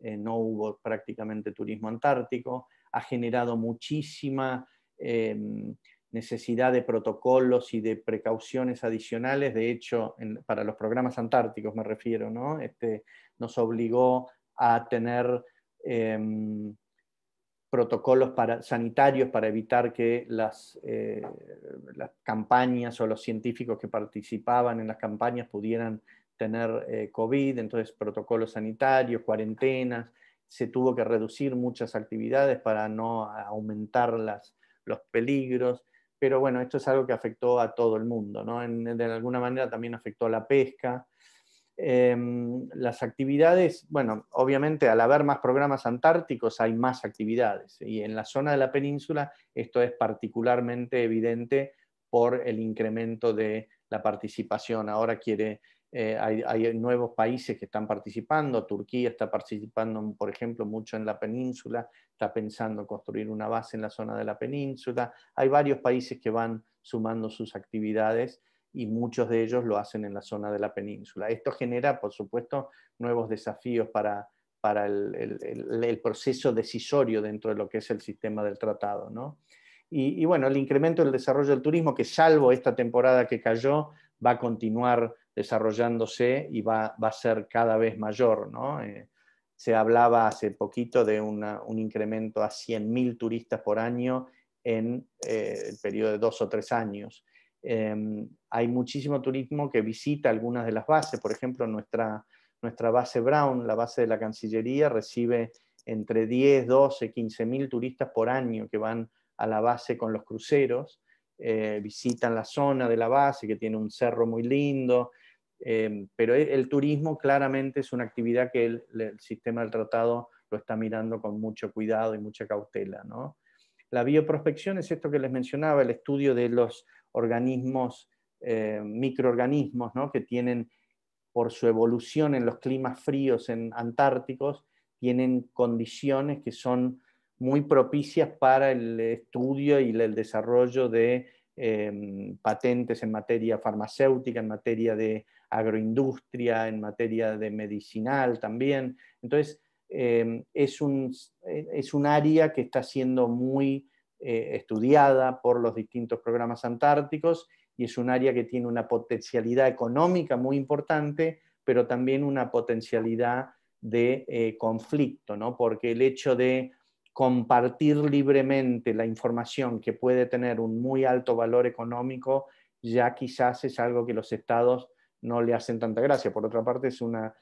eh, no hubo prácticamente turismo antártico, ha generado muchísima... Eh, necesidad de protocolos y de precauciones adicionales. De hecho, para los programas antárticos me refiero, este, nos obligó a tener em, protocolos sanitarios para evitar que las, eh, las, campañas o los científicos que participaban en las campañas pudieran tener eh, COVID, entonces protocolos sanitarios, cuarentenas, se tuvo que reducir muchas actividades para no aumentar los peligros pero bueno, esto es algo que afectó a todo el mundo, ¿no? en, de alguna manera también afectó a la pesca. Em, las actividades, bueno, obviamente al haber más programas antárticos hay más actividades y en la zona de la península esto es particularmente evidente por el incremento de la participación. Ahora quiere eh, hay, nuevos países que están participando, Turquía está participando, mm, por ejemplo, mucho en la península, está pensando construir una base en la zona de la península, hay varios países que van sumando sus actividades y muchos de ellos lo hacen en la zona de la península. Esto genera, por supuesto, nuevos desafíos para, el, proceso decisorio dentro de lo que es el sistema del tratado. y bueno, el incremento del desarrollo del turismo, que salvo esta temporada que cayó, va a continuar desarrollándose y va, a ser cada vez mayor. Eh, se hablaba hace poquito de un incremento a 100.000 turistas por año en eh, el periodo de dos o tres años. Em, hay muchísimo turismo que visita algunas de las bases, por ejemplo, nuestra, base Brown, la base de la Cancillería, recibe entre 10, 12, 15.000 turistas por año que van a la base con los cruceros, eh, visitan la zona de la base que tiene un cerro muy lindo, Em, pero el turismo claramente es una actividad que el, sistema del tratado lo está mirando con mucho cuidado y mucha cautela. La bioprospección es esto que les mencionaba, el estudio de los organismos, eh, microorganismos, que tienen por su evolución en los climas fríos en antárticos, tienen condiciones que son muy propicias para el estudio y el desarrollo de em, patentes en materia farmacéutica, en materia de agroindustria, en materia de medicinal también. Entonces, em, es, un, es, un, área que está siendo muy eh, estudiada por los distintos programas antárticos y es un área que tiene una potencialidad económica muy importante, pero también una potencialidad de eh, conflicto, ¿no? porque el hecho de compartir libremente la información que puede tener un muy alto valor económico ya quizás es algo que los estados no le hacen tanta gracia. Por otra parte, es una,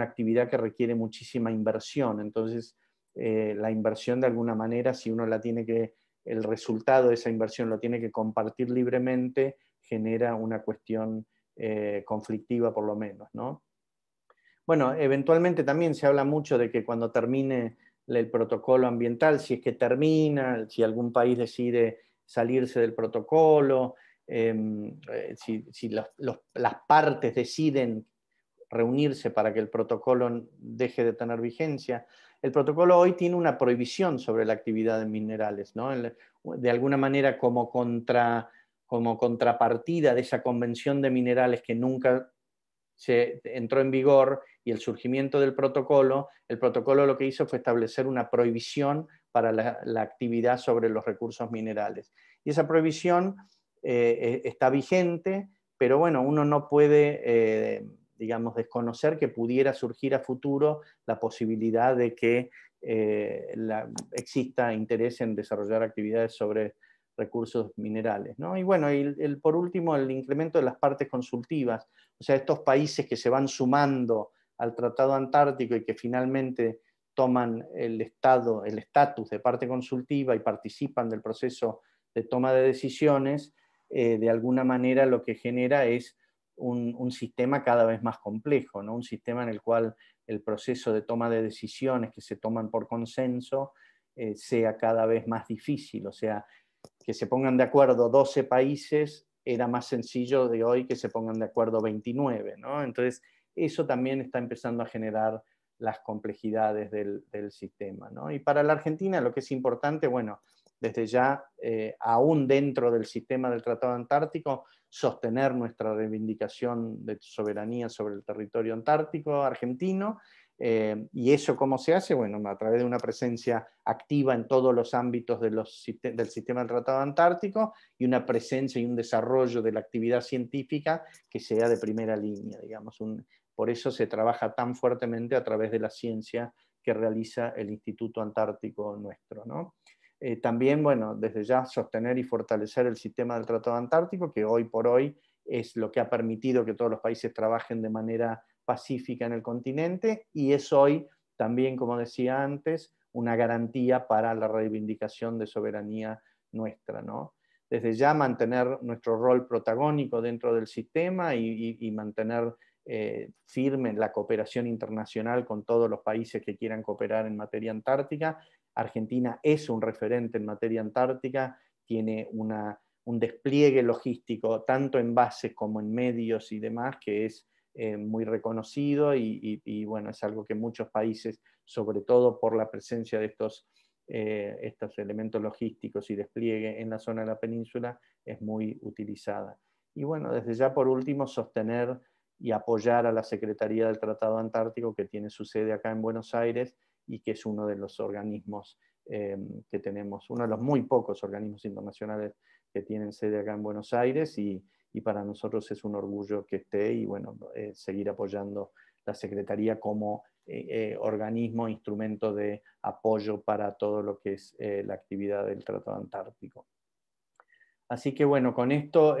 actividad que requiere muchísima inversión. Entonces, eh, la inversión de alguna manera, si uno la tiene que, el resultado de esa inversión lo tiene que compartir libremente, genera una cuestión eh, conflictiva por lo menos. Bueno, eventualmente también se habla mucho de que cuando termine el protocolo ambiental, si es que termina, si algún país decide salirse del protocolo, Em, eh, si, las partes deciden reunirse para que el protocolo deje de tener vigencia. El protocolo hoy tiene una prohibición sobre la actividad de minerales, de alguna manera como, como contrapartida de esa convención de minerales que nunca se entró en vigor y el surgimiento del protocolo, el protocolo lo que hizo fue establecer una prohibición para la actividad sobre los recursos minerales. Y esa prohibición eh, eh, está vigente, pero bueno, uno no puede, eh, digamos, desconocer que pudiera surgir a futuro la posibilidad de que exista interés en desarrollar actividades sobre recursos minerales. Y bueno, por último, el incremento de las partes consultivas, o sea, estos países que se van sumando al Tratado Antártico y que finalmente toman el estado, el estatus de parte consultiva y participan del proceso de toma de decisiones, eh, de alguna manera lo que genera es un, sistema cada vez más complejo, ¿no? un sistema en el cual el proceso de toma de decisiones que se toman por consenso eh, sea cada vez más difícil. O sea, que se pongan de acuerdo 12 países era más sencillo de hoy que se pongan de acuerdo 29. ¿no? Entonces, eso también está empezando a generar las complejidades del, sistema. Y para la Argentina lo que es importante, bueno, desde ya, eh, aún dentro del sistema del Tratado Antártico, sostener nuestra reivindicación de soberanía sobre el territorio antártico argentino. Eh, ¿Y eso cómo se hace? Bueno, a través de una presencia activa en todos los ámbitos del sistema del Tratado Antártico y una presencia y un desarrollo de la actividad científica que sea de primera línea, digamos. por eso se trabaja tan fuertemente a través de la ciencia que realiza el Instituto Antártico nuestro. ¿no? Eh, también, bueno, desde ya sostener y fortalecer el sistema del Tratado Antártico, que hoy por hoy es lo que ha permitido que todos los países trabajen de manera pacífica en el continente y es hoy también, como decía antes, una garantía para la reivindicación de soberanía nuestra. ¿no? Desde ya mantener nuestro rol protagónico dentro del sistema y, mantener eh, firme la cooperación internacional con todos los países que quieran cooperar en materia antártica Argentina es un referente en materia antártica, tiene un despliegue logístico tanto en bases como en medios y demás que es eh, muy reconocido y, bueno, es algo que muchos países, sobre todo por la presencia de estos, eh, estos elementos logísticos y despliegue en la zona de la península, es muy utilizada. Y bueno, desde ya por último, sostener y apoyar a la Secretaría del Tratado Antártico que tiene su sede acá en Buenos Aires y que es uno de los organismos eh, que tenemos, uno de los muy pocos organismos internacionales que tienen sede acá en Buenos Aires y, para nosotros es un orgullo que esté y bueno, eh, seguir apoyando la Secretaría como eh, organismo, instrumento de apoyo para todo lo que es la actividad del Tratado Antártico. Así que bueno, con esto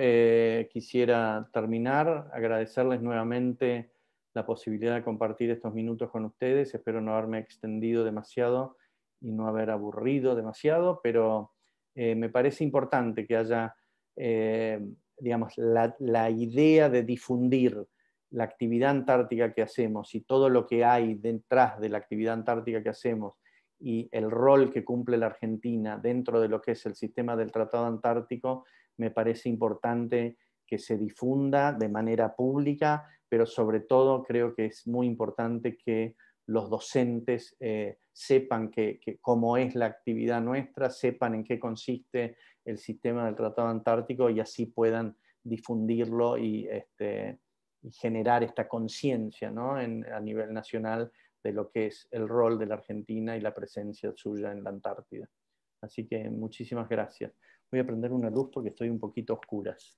quisiera terminar, agradecerles nuevamente la posibilidad de compartir estos minutos con ustedes. Espero no haberme extendido demasiado y no haber aburrido demasiado, pero eh, me parece importante que haya, eh, digamos, la, idea de difundir la actividad antártica que hacemos y todo lo que hay detrás de la actividad antártica que hacemos y el rol que cumple la Argentina dentro de lo que es el sistema del Tratado Antártico, me parece importante que se difunda de manera pública pero sobre todo creo que es muy importante que los docentes eh, sepan que, cómo es la actividad nuestra, sepan en qué consiste el sistema del Tratado Antártico y así puedan difundirlo y, este, generar esta conciencia ¿no? a nivel nacional de lo que es el rol de la Argentina y la presencia suya en la Antártida. Así que muchísimas gracias. Voy a prender una luz porque estoy un poquito oscuras.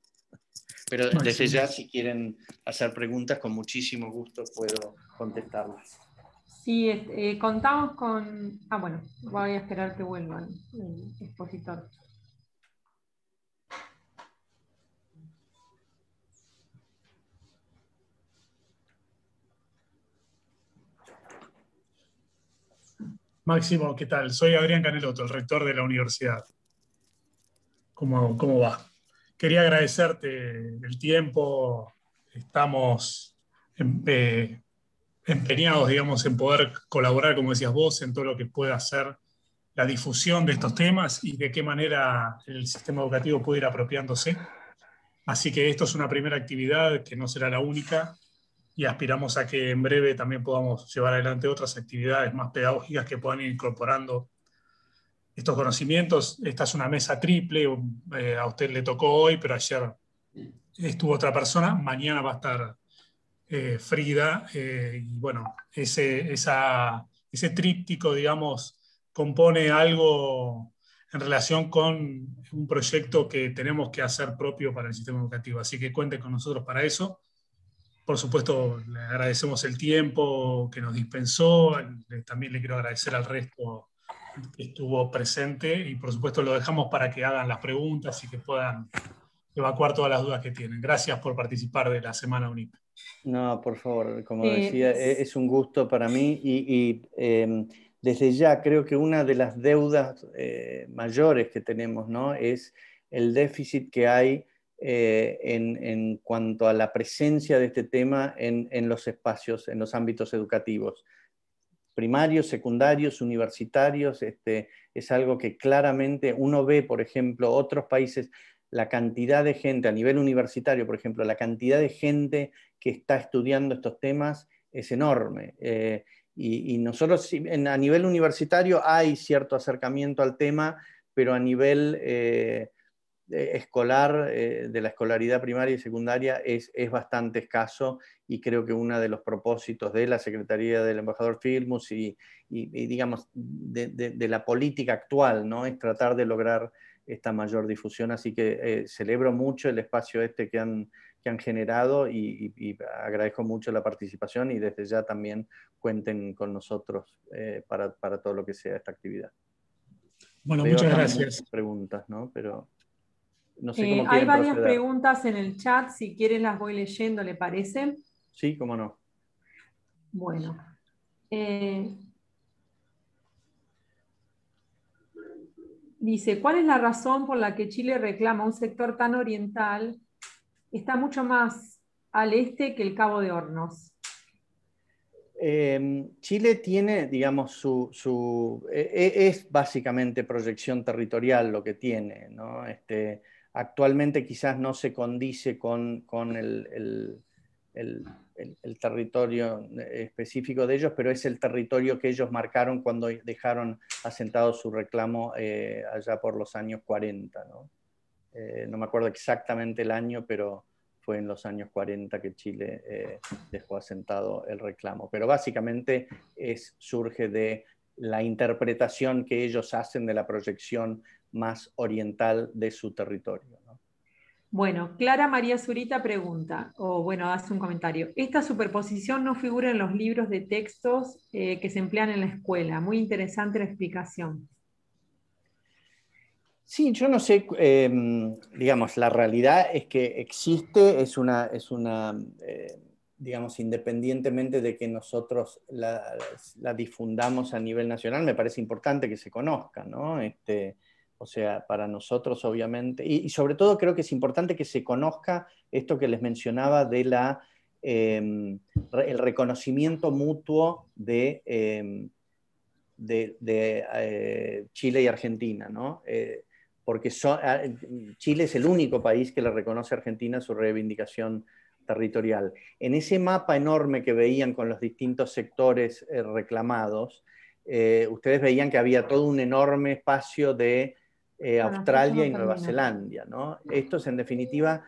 Pero desde ya, si quieren hacer preguntas, con muchísimo gusto puedo contestarlas. Sí, eh, contamos con... Ah, bueno, voy a esperar que vuelvan el expositor. Máximo, ¿qué tal? Soy Adrián Caneloto, el rector de la universidad. ¿Cómo, cómo va? quería agradecerte el tiempo. Estamos em, eh, empeñados, digamos, en poder colaborar, como decías vos, en todo lo que pueda hacer la difusión de estos temas y de qué manera el sistema educativo puede ir apropiándose. Así que esto es una primera actividad que no será la única y aspiramos a que en breve también podamos llevar adelante otras actividades más pedagógicas que puedan ir incorporando estos conocimientos. Esta es una mesa triple, eh, a usted le tocó hoy, pero ayer estuvo otra persona, mañana va a estar eh, Frida, eh, y bueno, ese, ese tríptico, digamos, compone algo en relación con un proyecto que tenemos que hacer propio para el sistema educativo. Así que cuente con nosotros para eso. Por supuesto, le agradecemos el tiempo que nos dispensó. También le quiero agradecer al resto estuvo presente y por supuesto lo dejamos para que hagan las preguntas y que puedan evacuar todas las dudas que tienen. Gracias por participar de la Semana UNIP. No, por favor, como decía, e-, es un gusto para mí y, em, desde ya creo que una de las deudas eh, mayores que tenemos es el déficit que hay eh, en, cuanto a la presencia de este tema en los espacios, en los ámbitos educativos primarios, secundarios, universitarios, este, es algo que claramente uno ve, por ejemplo, otros países, la cantidad de gente a nivel universitario, por ejemplo, la cantidad de gente que está estudiando estos temas es enorme. Eh, y, nosotros a nivel universitario hay cierto acercamiento al tema, pero a nivel eh, eh, escolar, eh, de la escolaridad primaria y secundaria es, es, bastante escaso y creo que uno de los propósitos de la Secretaría del Embajador Filmus y, digamos, de, la política actual, ¿no? Es tratar de lograr esta mayor difusión, así que eh, celebro mucho el espacio este que han, que han generado y, agradezco mucho la participación y desde ya también cuenten con nosotros para, todo lo que sea esta actividad. Bueno, muchas gracias. Preguntas, ¿no? Pero... Eh, hay varias preguntas en el chat, si quieren las voy leyendo, ¿le parece? Sí, cómo no. Bueno. Eh, dice, ¿cuál es la razón por la que Chile reclama un sector tan oriental? Está mucho más al este que el Cabo de Hornos. Em, Chile tiene, digamos, su, e, e, es básicamente proyección territorial lo que tiene, ¿no? Este, actualmente quizás no se condice con, el, territorio específico de ellos, pero es el territorio que ellos marcaron cuando dejaron asentado su reclamo eh, allá por los años 40. Eh, ¿no? me acuerdo exactamente el año, pero fue en los años 40 que Chile eh, dejó asentado el reclamo. Pero básicamente es, surge de la interpretación que ellos hacen de la proyección más oriental de su territorio. Bueno, Clara María Zurita pregunta, o bueno, hace un comentario. Esta superposición no figura en los libros de textos eh, que se emplean en la escuela. Muy interesante la explicación. Sí, yo no sé, em, digamos, la realidad es que existe, es una, es una eh, digamos, independientemente de que nosotros la, difundamos a nivel nacional, me parece importante que se conozca, ¿no? Este, o sea, para nosotros obviamente, y, sobre todo creo que es importante que se conozca esto que les mencionaba de la, em, el reconocimiento mutuo de, em, de, eh, Chile y Argentina, ¿no? Eh, porque ah, Chile es el único país que le reconoce a Argentina su reivindicación territorial. En ese mapa enorme que veían con los distintos sectores eh, reclamados, ustedes veían que había todo un enorme espacio de eh, Australia y Nueva Zelanda. ¿no? Esto es en definitiva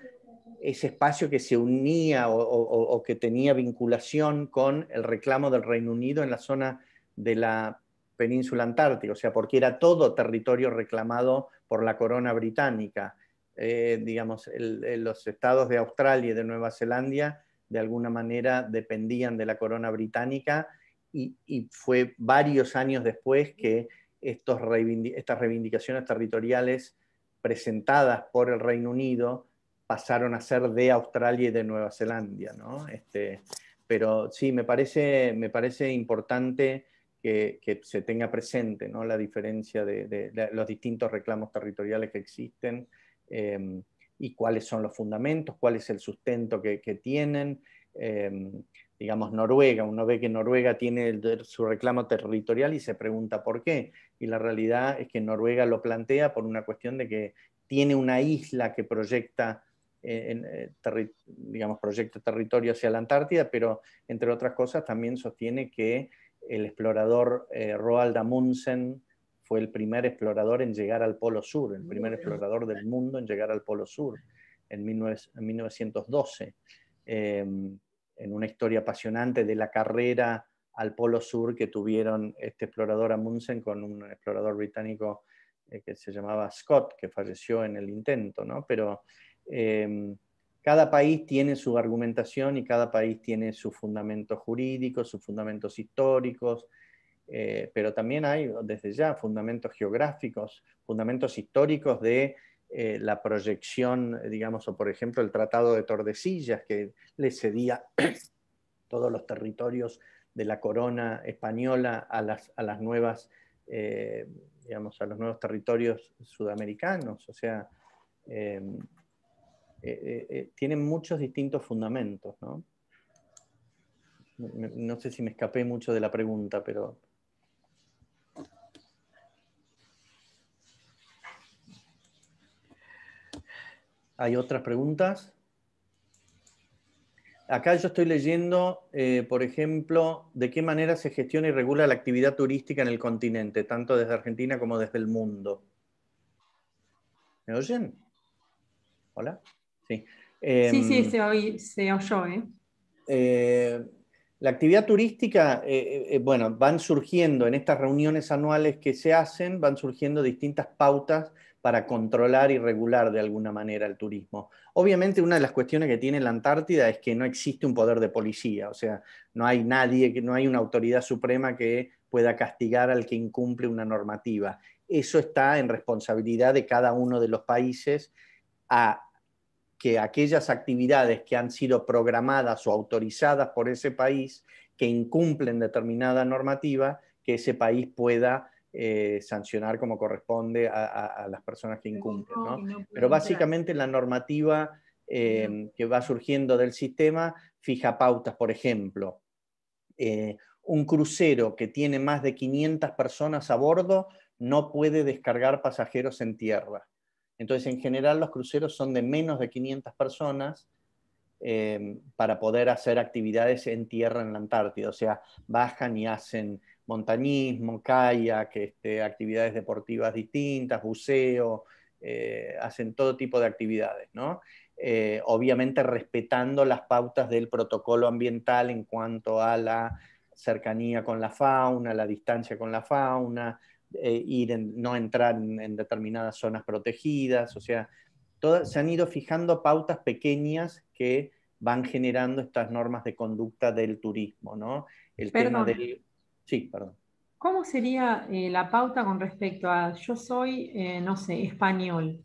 ese espacio que se unía o, que tenía vinculación con el reclamo del Reino Unido en la zona de la península antártica, o sea, porque era todo territorio reclamado por la corona británica. Eh, digamos, los estados de Australia y de Nueva Zelanda de alguna manera dependían de la corona británica y fue varios años después que estas reivindicaciones territoriales presentadas por el Reino Unido pasaron a ser de Australia y de Nueva Zelanda. Este, pero sí, me parece, me parece importante que, se tenga presente la diferencia de, los distintos reclamos territoriales que existen em, y cuáles son los fundamentos, cuál es el sustento que, tienen. Em, digamos, Noruega. Uno ve que Noruega tiene su reclamo territorial y se pregunta por qué. Y la realidad es que Noruega lo plantea por una cuestión de que tiene una isla que proyecta, eh, eh, digamos, proyecta territorio hacia la Antártida, pero entre otras cosas también sostiene que el explorador eh, Roald Amundsen fue el primer explorador en llegar al Polo Sur, el primer explorador del mundo en llegar al Polo Sur en, 1912 en una historia apasionante de la carrera al Polo Sur que tuvieron este explorador Amundsen con un explorador británico eh, que se llamaba Scott, que falleció en el intento, ¿no? Pero em, cada país tiene su argumentación y cada país tiene sus fundamentos jurídicos, sus fundamentos históricos, eh, pero también hay desde ya fundamentos geográficos, fundamentos históricos de eh, la proyección, eh, digamos, o por ejemplo el Tratado de Tordesillas, que le cedía todos los territorios de la corona española a las, nuevas, eh, a los nuevos territorios sudamericanos. O sea, tienen muchos distintos fundamentos, ¿no? No sé si me escapé mucho de la pregunta, pero... ¿Hay otras preguntas? Acá yo estoy leyendo, eh, por ejemplo, de qué manera se gestiona y regula la actividad turística en el continente, tanto desde Argentina como desde el mundo. ¿Me oyen? ¿Hola? Sí. sí, em, se, oyó. ¿eh? Eh, la actividad turística, bueno, van surgiendo en estas reuniones anuales que se hacen, van surgiendo distintas pautas para controlar y regular de alguna manera el turismo. Obviamente una de las cuestiones que tiene la Antártida es que no existe un poder de policía, o sea, no hay nadie, no hay una autoridad suprema que pueda castigar al que incumple una normativa. Eso está en responsabilidad de cada uno de los países a que aquellas actividades que han sido programadas o autorizadas por ese país, que incumplen determinada normativa, que ese país pueda eh, sancionar como corresponde a, las personas que incumplen. Pero básicamente la normativa eh, que va surgiendo del sistema fija pautas, por ejemplo. Eh, un crucero que tiene más de 500 personas a bordo no puede descargar pasajeros en tierra. Entonces, en general, los cruceros son de menos de 500 personas para poder hacer actividades en tierra en la Antártida. O sea, bajan y hacen montañismo, kayak, este, actividades deportivas distintas, buceo, eh, hacen todo tipo de actividades, ¿no? Eh, obviamente respetando las pautas del protocolo ambiental en cuanto a la cercanía con la fauna, la distancia con la fauna, eh, ir no entrar en, determinadas zonas protegidas, o sea, se han ido fijando pautas pequeñas que van generando estas normas de conducta del turismo, ¿no? El tema del... Sí, perdón. ¿Cómo sería eh, la pauta con respecto a yo soy, eh, no sé, español?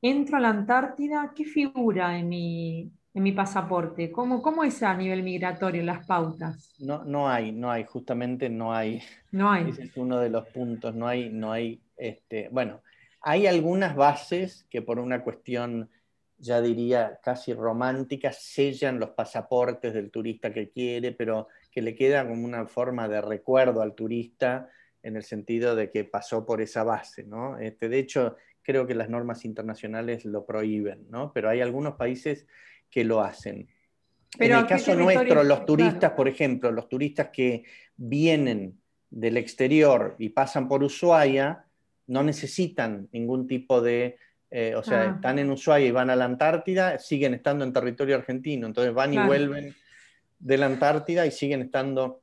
Entro a la Antártida, ¿qué figura en mi, pasaporte? ¿Cómo, es a nivel migratorio las pautas? No, no hay, no hay, justamente no hay. No hay. Ese es uno de los puntos, no hay, no hay, este, bueno, hay algunas bases que por una cuestión ya diría casi romántica, sellan los pasaportes del turista que quiere, pero que le queda como una forma de recuerdo al turista en el sentido de que pasó por esa base. ¿no? Este, de hecho, creo que las normas internacionales lo prohíben, ¿no? pero hay algunos países que lo hacen. en el caso nuestro, los turistas, por ejemplo, los turistas que vienen del exterior y pasan por Ushuaia, no necesitan ningún tipo de, eh, o sea, ah. están en Ushuaia y van a la Antártida, siguen estando en territorio argentino, entonces van y vuelven de la Antártida y siguen estando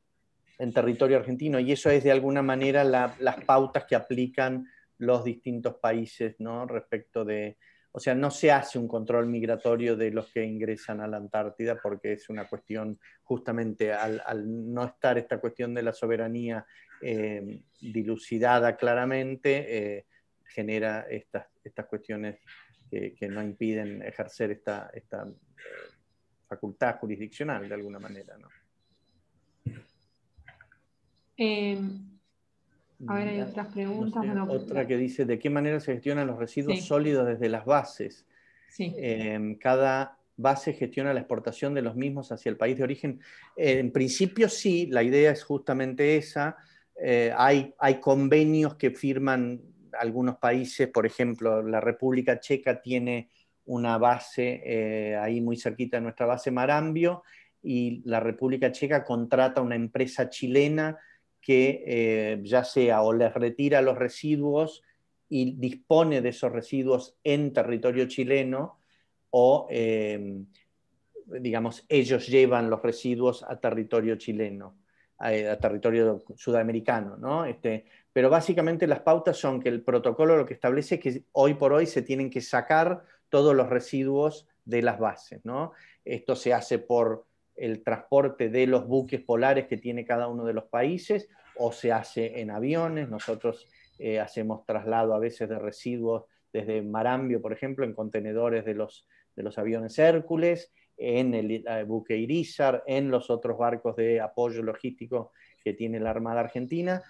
en territorio argentino. Y eso es de alguna manera las pautas que aplican los distintos países ¿no? respecto de... O sea, no se hace un control migratorio de los que ingresan a la Antártida porque es una cuestión, justamente al, no estar esta cuestión de la soberanía eh, dilucidada claramente, eh, genera estas, estas cuestiones que, no impiden ejercer esta facultad jurisdiccional de alguna manera, eh, a ver, hay otras preguntas. otra que dice, ¿de qué manera se gestionan los residuos sólidos desde las bases? Em, cada base gestiona la exportación de los mismos hacia el país de origen. en principio sí, la idea es justamente esa. Eh, hay, hay convenios que firman algunos países, por ejemplo, la República Checa tiene una base eh, ahí muy cerquita de nuestra base Marambio, y la República Checa contrata una empresa chilena que eh, ya sea o les retira los residuos y dispone de esos residuos en territorio chileno, o eh, digamos, ellos llevan los residuos a territorio chileno, a, territorio sudamericano, este, pero básicamente las pautas son que el protocolo lo que establece es que hoy por hoy se tienen que sacar todos los residuos de las bases. Esto se hace por el transporte de los buques polares que tiene cada uno de los países o se hace en aviones. Nosotros eh, hacemos traslado a veces de residuos desde Marambio, por ejemplo, en contenedores de los, de los aviones Hércules, en el eh, buque Irizar, en los otros barcos de apoyo logístico que tiene la Armada Argentina.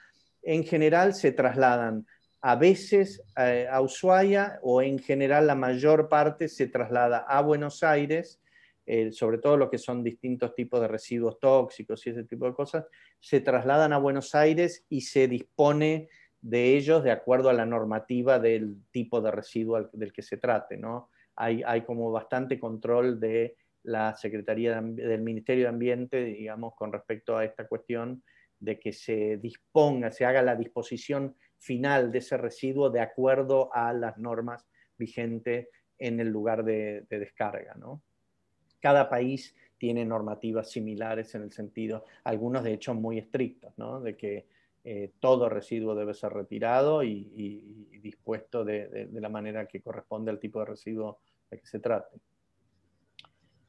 En general se trasladan a veces eh, a Ushuaia o en general la mayor parte se traslada a Buenos Aires, eh, sobre todo lo que son distintos tipos de residuos tóxicos y ese tipo de cosas, se trasladan a Buenos Aires y se dispone de ellos de acuerdo a la normativa del tipo de residuo del que se trate. ¿no? Hay, hay, como bastante control de la Secretaría del Ministerio de Ambiente, digamos, con respecto a esta cuestión de que se disponga, se haga la disposición final de ese residuo de acuerdo a las normas vigentes en el lugar de, descarga. Cada país tiene normativas similares en el sentido, algunos de hecho muy estrictos, de que eh, todo residuo debe ser retirado y, dispuesto de, la manera que corresponde al tipo de residuo de que se trate.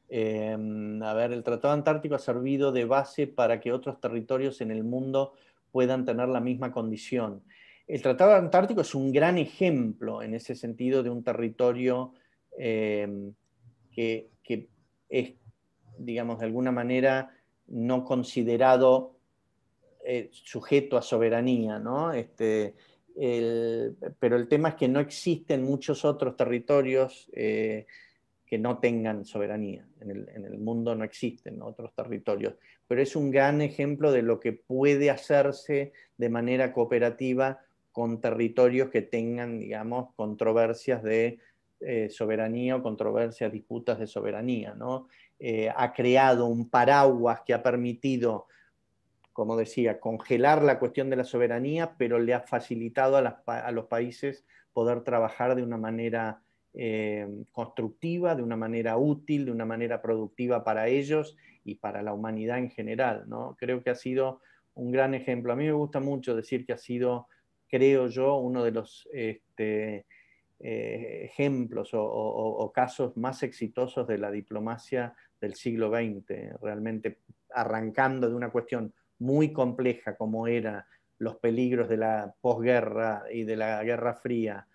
Em, a ver, el Tratado Antártico ha servido de base para que otros territorios en el mundo puedan tener la misma condición. El Tratado Antártico es un gran ejemplo en ese sentido de un territorio eh, que, es, digamos, de alguna manera no considerado eh, sujeto a soberanía, este, pero el tema es que no existen muchos otros territorios eh, que no tengan soberanía. En el, en el, mundo no existen otros territorios. Pero es un gran ejemplo de lo que puede hacerse de manera cooperativa con territorios que tengan, digamos, controversias de eh, soberanía o controversias, disputas de soberanía. Eh, ha creado un paraguas que ha permitido, como decía, congelar la cuestión de la soberanía, pero le ha facilitado a, los países poder trabajar de una manera eh, constructiva, de una manera útil, de una manera productiva para ellos y para la humanidad en general. ¿no? Creo que ha sido un gran ejemplo. A mí me gusta mucho decir que ha sido creo yo, uno de los este, eh, ejemplos o, casos más exitosos de la diplomacia del siglo XX, realmente arrancando de una cuestión muy compleja como era los peligros de la posguerra y de la Guerra Fría,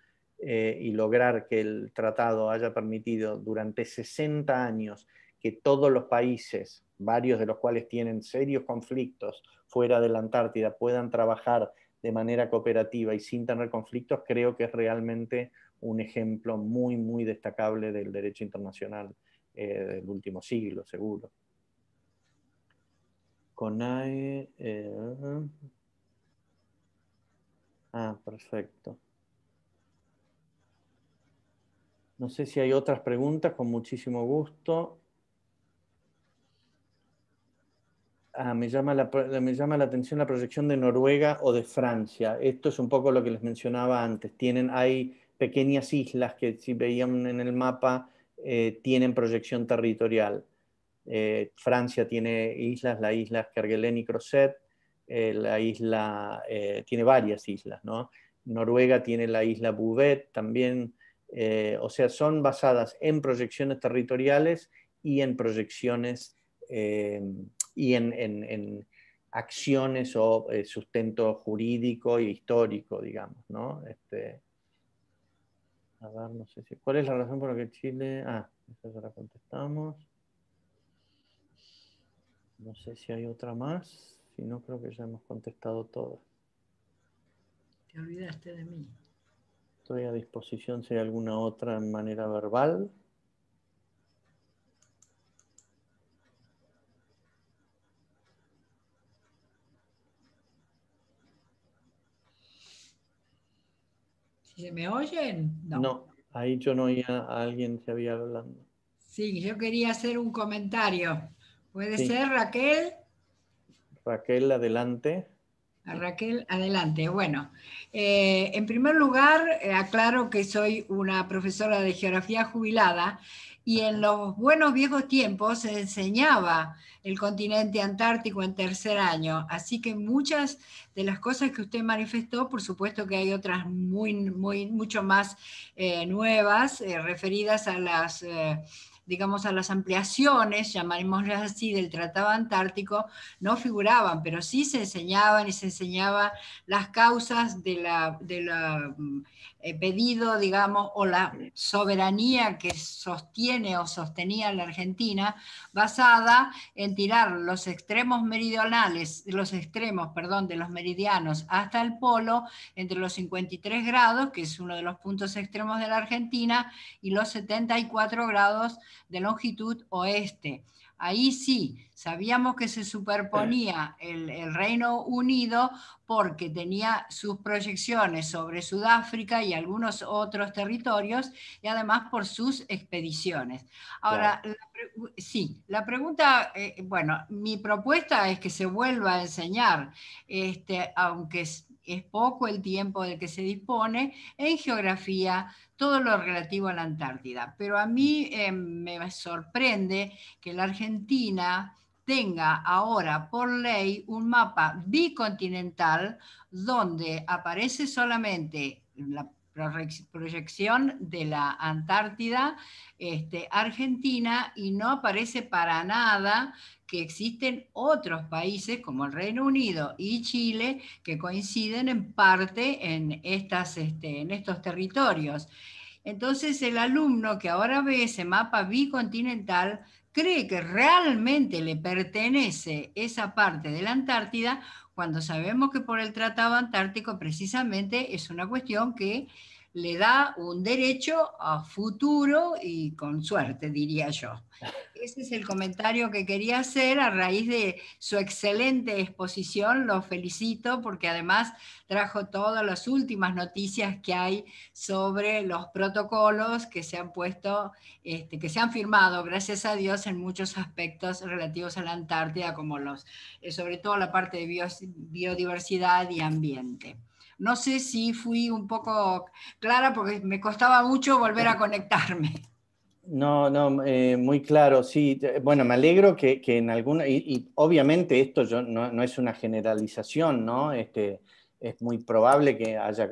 eh, y lograr que el tratado haya permitido durante 60 años que todos los países, varios de los cuales tienen serios conflictos fuera de la Antártida, puedan trabajar de manera cooperativa y sin tener conflictos, creo que es realmente un ejemplo muy, muy destacable del derecho internacional eh, del último siglo, seguro. CONAE. Eh, ah, perfecto. No sé si hay otras preguntas, con muchísimo gusto. Ah, me, llama la, me llama la atención la proyección de Noruega o de Francia. Esto es un poco lo que les mencionaba antes. Tienen, hay pequeñas islas que si veían en el mapa eh, tienen proyección territorial. Eh, Francia tiene islas, la isla Kerguelen y Crozet, eh, la isla, tiene varias islas, Noruega tiene la isla Bouvet también, o sea, son basadas en proyecciones territoriales y en proyecciones y en, en, en acciones o eh, sustento jurídico y histórico, digamos, ¿no? Este, a ver, no sé si. ¿Cuál es la razón por la que Chile.? Ah, esa ya la contestamos. No sé si hay otra más. Si no, creo que ya hemos contestado todas. Te olvidaste de mí. Estoy a disposición si hay alguna otra en manera verbal. me oyen? No. ahí yo no oía a alguien se había hablando. Sí, yo quería hacer un comentario. ¿Puede ser Raquel? Raquel, adelante. A Raquel, adelante. Bueno, eh, en primer lugar, eh, aclaro que soy una profesora de geografía jubilada y en los buenos viejos tiempos se enseñaba el continente antártico en tercer año. Así que muchas de las cosas que usted manifestó, por supuesto que hay otras muy, muy, mucho más eh, nuevas eh, referidas a las... Eh, digamos, a las ampliaciones, llamaremos así, del Tratado Antártico, no figuraban, pero sí se enseñaban y se enseñaban las causas del mm, eh, pedido, digamos, o la soberanía que sostiene o sostenía la Argentina, basada en tirar los extremos meridionales, los extremos, perdón, de los meridianos hasta el polo, entre los 53 grados, que es uno de los puntos extremos de la Argentina, y los 74 grados de longitud oeste. Ahí sí, sabíamos que se superponía el, Reino Unido porque tenía sus proyecciones sobre Sudáfrica y algunos otros territorios y además por sus expediciones. Ahora, sí, la pregunta, eh, bueno, mi propuesta es que se vuelva a enseñar, este, aunque es poco el tiempo del que se dispone, en geografía, todo lo relativo a la Antártida. Pero a mí em, me sorprende que la Argentina tenga ahora por ley un mapa bicontinental donde aparece solamente la proyección de la Antártida este, Argentina y no aparece para nada que existen otros países como el Reino Unido y Chile que coinciden en parte en, estas, este, en estos territorios. Entonces el alumno que ahora ve ese mapa bicontinental cree que realmente le pertenece esa parte de la Antártida cuando sabemos que por el Tratado Antártico precisamente es una cuestión que le da un derecho a futuro y con suerte, diría yo. Ese es el comentario que quería hacer a raíz de su excelente exposición. Lo felicito porque además trajo todas las últimas noticias que hay sobre los protocolos que se han puesto, este, que se han firmado, gracias a Dios, en muchos aspectos relativos a la Antártida, como los, eh, sobre todo la parte de biodiversidad y ambiente. No sé si fui un poco clara porque me costaba mucho volver a conectarme. No, no, eh, muy claro, sí. Bueno, me alegro que, en alguna, y, obviamente esto no, es una generalización, ¿no? Este, es muy probable que haya,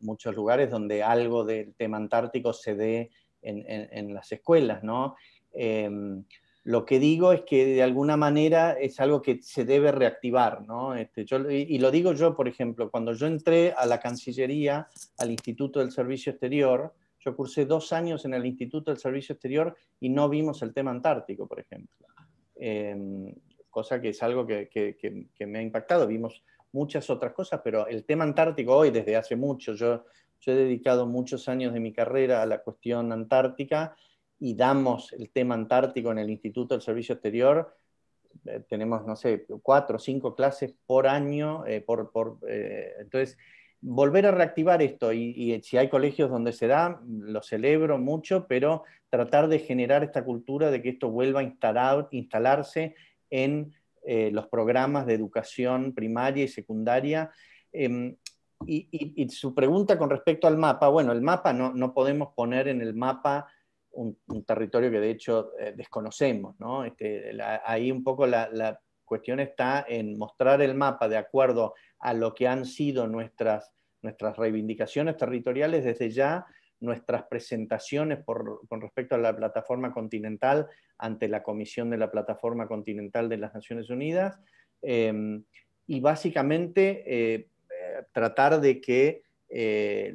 muchos lugares donde algo del tema antártico se dé en, las escuelas, ¿no? Em, lo que digo es que de alguna manera es algo que se debe reactivar, ¿no? Este, y, lo digo yo, por ejemplo, cuando yo entré a la Cancillería, al Instituto del Servicio Exterior, yo cursé dos años en el Instituto del Servicio Exterior y no vimos el tema antártico, por ejemplo. Em, cosa que es algo que, me ha impactado. Vimos muchas otras cosas, pero el tema antártico hoy, desde hace mucho, yo he dedicado muchos años de mi carrera a la cuestión antártica y damos el tema antártico en el Instituto del Servicio Exterior, eh, tenemos, no sé, cuatro o cinco clases por año, eh, por, eh, entonces volver a reactivar esto y, si hay colegios donde se da, lo celebro mucho, pero tratar de generar esta cultura de que esto vuelva a instalarse en los programas de educación primaria y secundaria. Em, y, su pregunta con respecto al mapa, bueno, el mapa no, no podemos poner en el mapa un, territorio que de hecho eh, desconocemos. Este, ahí un poco la, cuestión está en mostrar el mapa de acuerdo a lo que han sido nuestras, nuestras reivindicaciones territoriales desde ya, nuestras presentaciones con respecto a la plataforma continental ante la Comisión de la Plataforma Continental de las Naciones Unidas em, y básicamente eh, eh, tratar de que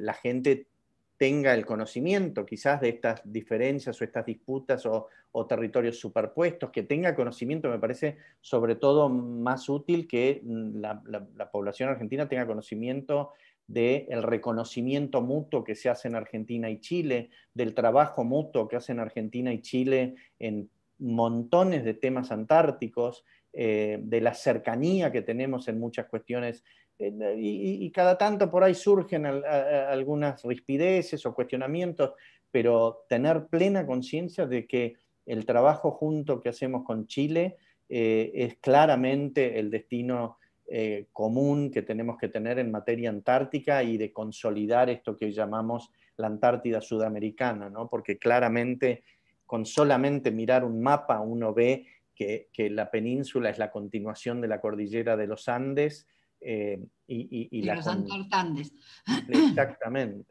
la gente tenga el conocimiento quizás de estas diferencias o estas disputas o, territorios superpuestos, que tenga conocimiento me parece sobre todo más útil que mm, la, población argentina tenga conocimiento del reconocimiento mutuo que se hace en Argentina y Chile, del trabajo mutuo que hacen Argentina y Chile en montones de temas antárticos, eh, de la cercanía que tenemos en muchas cuestiones eh, y, cada tanto por ahí surgen algunas rispideces o cuestionamientos, pero tener plena conciencia de que el trabajo junto que hacemos con Chile eh, es claramente el destino eh, común que tenemos que tener en materia antártica y de consolidar esto que llamamos la Antártida sudamericana, ¿no? porque claramente con solamente mirar un mapa uno ve que la península es la continuación de la cordillera de los Andes, eh, y, y, y Exactamente,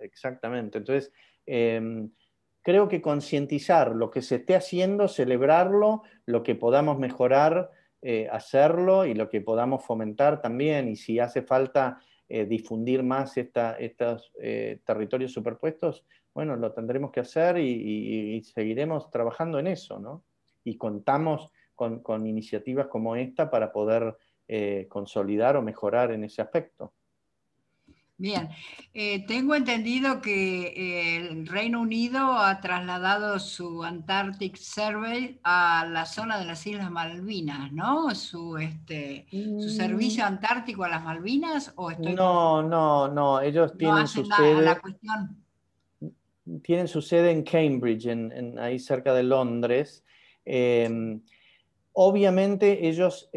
exactamente. Entonces, em, creo que concientizar lo que se esté haciendo, celebrarlo, lo que podamos mejorar, eh, hacerlo y lo que podamos fomentar también. Y si hace falta eh, difundir más estos territorios superpuestos, bueno, lo tendremos que hacer y, seguiremos trabajando en eso, ¿no? Y contamos con iniciativas como esta para poder eh, consolidar o mejorar en ese aspecto. Bien, eh, tengo entendido que eh, el Reino Unido ha trasladado su Antarctic Survey a la zona de las Islas Malvinas, ¿no? Su, este, su mm. servicio antártico a las Malvinas o No, no, no, ellos tienen su sede. La cuestión. Tienen su sede en Cambridge, en, ahí cerca de Londres. Em, obviamente ellos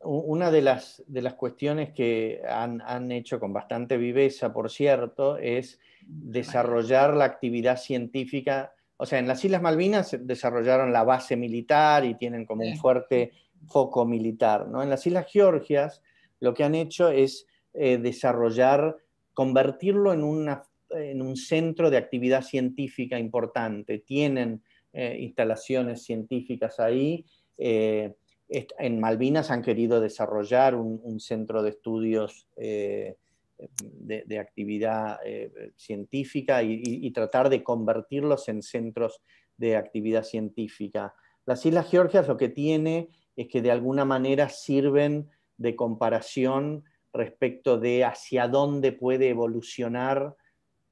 una de las, de las cuestiones que han, hecho con bastante viveza, por cierto, es desarrollar la actividad científica. O sea, en las Islas Malvinas desarrollaron la base militar y tienen como un fuerte foco militar. ¿no? En las Islas Georgias lo que han hecho es eh, desarrollar, convertirlo en, una, en un centro de actividad científica importante. Tienen eh, instalaciones científicas ahí. Eh, en Malvinas han querido desarrollar un, centro de estudios eh, de, actividad eh, científica y, tratar de convertirlos en centros de actividad científica. Las Islas Georgias lo que tiene es que de alguna manera sirven de comparación respecto de hacia dónde puede evolucionar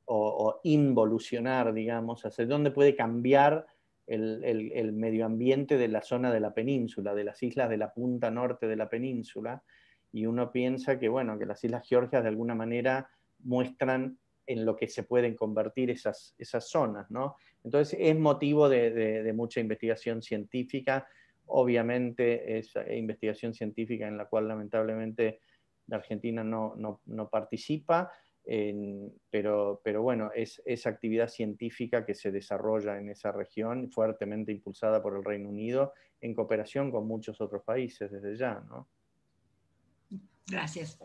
o, o involucionar, digamos, hacia dónde puede cambiar el, medio ambiente de la zona de la península, de las islas de la punta norte de la península, y uno piensa que, bueno, que las islas georgias de alguna manera muestran en lo que se pueden convertir esas, zonas, ¿no? Entonces es motivo de, mucha investigación científica, obviamente es investigación científica en la cual lamentablemente la Argentina no participa, pero, pero, bueno, es, esa actividad científica que se desarrolla en esa región, fuertemente impulsada por el Reino Unido, en cooperación con muchos otros países desde ya. ¿no? Gracias.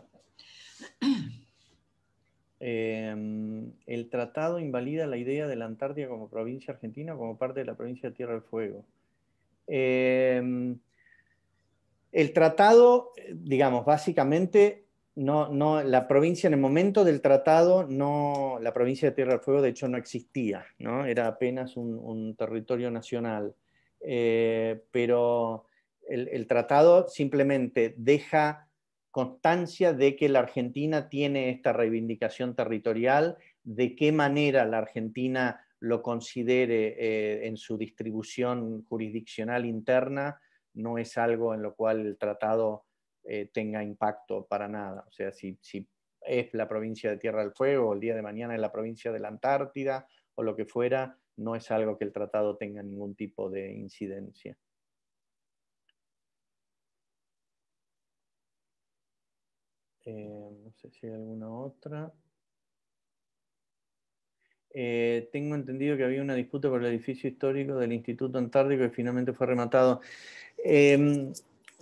Em, el tratado invalida la idea de la Antártida como provincia argentina, como parte de la provincia de Tierra del Fuego. Em, el tratado, eh, digamos, básicamente no, no, la provincia en el momento del tratado, no, la provincia de Tierra del Fuego de hecho no existía, ¿no? era apenas un, territorio nacional, eh, pero el, tratado simplemente deja constancia de que la Argentina tiene esta reivindicación territorial, de qué manera la Argentina lo considere eh, en su distribución jurisdiccional interna, no es algo en lo cual el tratado eh, tenga impacto para nada. O sea, si, es la provincia de Tierra del Fuego, o el día de mañana es la provincia de la Antártida, o lo que fuera, no es algo que el tratado tenga ningún tipo de incidencia. Eh, no sé si hay alguna otra. Eh, tengo entendido que había una disputa por el edificio histórico del Instituto Antártico y finalmente fue rematado.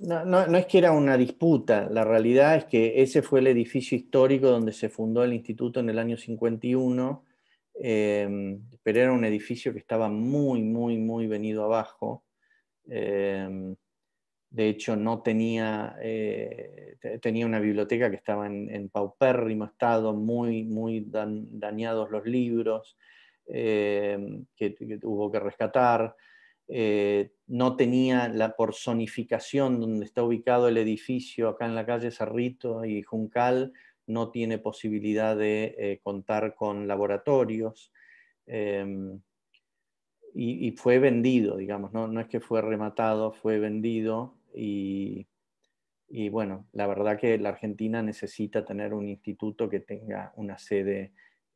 No, es que era una disputa, la realidad es que ese fue el edificio histórico donde se fundó el instituto en el año 51, em, pero era un edificio que estaba muy, muy, muy venido abajo. Em, de hecho, no eh, tenía, una biblioteca que estaba en, paupérrimo estado, muy, muy dañados los libros em, que, que, hubo que rescatar. Eh, no tenía la porzonificación donde está ubicado el edificio acá en la calle Cerrito y Juncal, no tiene posibilidad de eh, contar con laboratorios. Em, y, fue vendido, digamos, ¿no? es que fue rematado, fue vendido y, y bueno, la verdad que la Argentina necesita tener un instituto que tenga una sede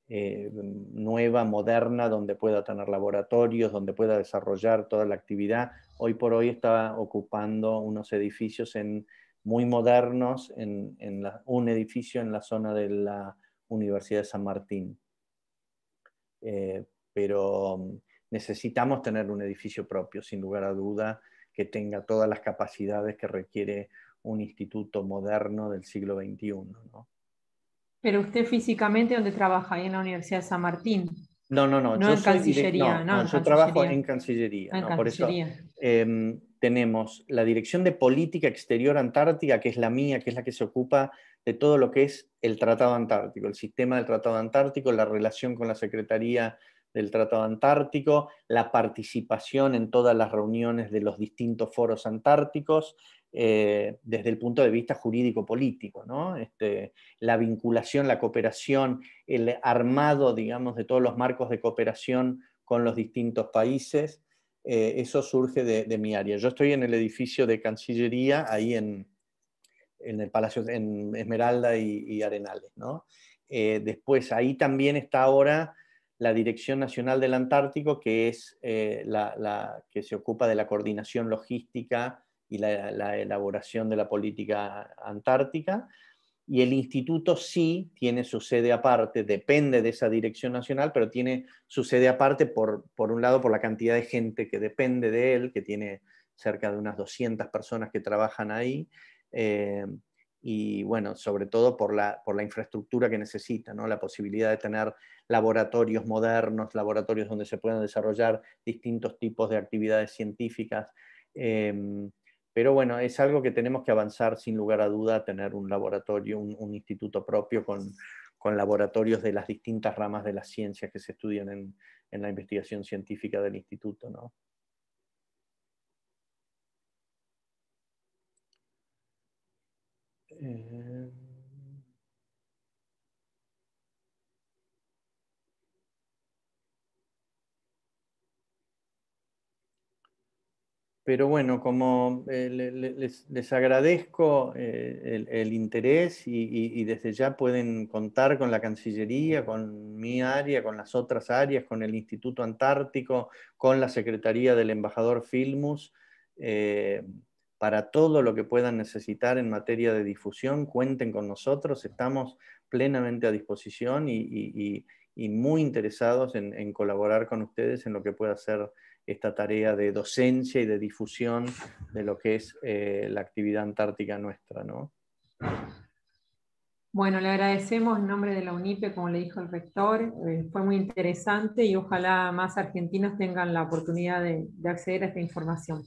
eh, nueva, moderna, donde pueda tener laboratorios, donde pueda desarrollar toda la actividad. Hoy por hoy está ocupando unos edificios muy modernos, en, un edificio en la zona de la Universidad de San Martín. Eh, pero mm, necesitamos tener un edificio propio, sin lugar a duda, que tenga todas las capacidades que requiere un instituto moderno del siglo XXI. Pero usted físicamente, ¿dónde trabaja? Ahí en la Universidad de San Martín. No, no, no. No yo en Cancillería. No, yo trabajo en Cancillería. Cancillería. Ah, Por eso em, tenemos la Dirección de Política Exterior Antártica, que es la mía, que es la que se ocupa de todo lo que es el Tratado Antártico, el sistema del Tratado Antártico, la relación con la Secretaría del Tratado Antártico, la participación en todas las reuniones de los distintos foros antárticos, eh, desde el punto de vista jurídico-político. Este, la vinculación, la cooperación, el armado, de todos los marcos de cooperación con los distintos países, eh, eso surge de, mi área. Yo estoy en el edificio de Cancillería, ahí en, el Palacio, en Esmeralda y, Arenales. Eh, después, ahí también está ahora la Dirección Nacional del Antártico, que es la que se ocupa de la coordinación logística y la, elaboración de la política antártica. Y el instituto sí tiene su sede aparte, depende de esa dirección nacional, pero tiene su sede aparte, por, por un lado, por la cantidad de gente que depende de él, que tiene cerca de unas 200 personas que trabajan ahí, eh, y bueno, sobre todo por la, por la infraestructura que necesita, ¿no? la posibilidad de tener laboratorios modernos, laboratorios donde se puedan desarrollar distintos tipos de actividades científicas. Eh, pero bueno, es algo que tenemos que avanzar sin lugar a duda, tener un laboratorio, un, instituto propio con, laboratorios de las distintas ramas de las ciencias que se estudian en, la investigación científica del instituto. ¿no? Eh, pero bueno, como eh, les, agradezco eh, el, interés y, desde ya pueden contar con la Cancillería, con mi área, con las otras áreas, con el Instituto Antártico, con la Secretaría del Embajador Filmus, eh, para todo lo que puedan necesitar en materia de difusión, cuenten con nosotros, estamos plenamente a disposición y, muy interesados en, en, colaborar con ustedes en lo que pueda ser esta tarea de docencia y de difusión de lo que es eh, la actividad antártica nuestra. ¿no? Bueno, le agradecemos en nombre de la UNIPE, como le dijo el rector, eh, fue muy interesante y ojalá más argentinos tengan la oportunidad de acceder a esta información.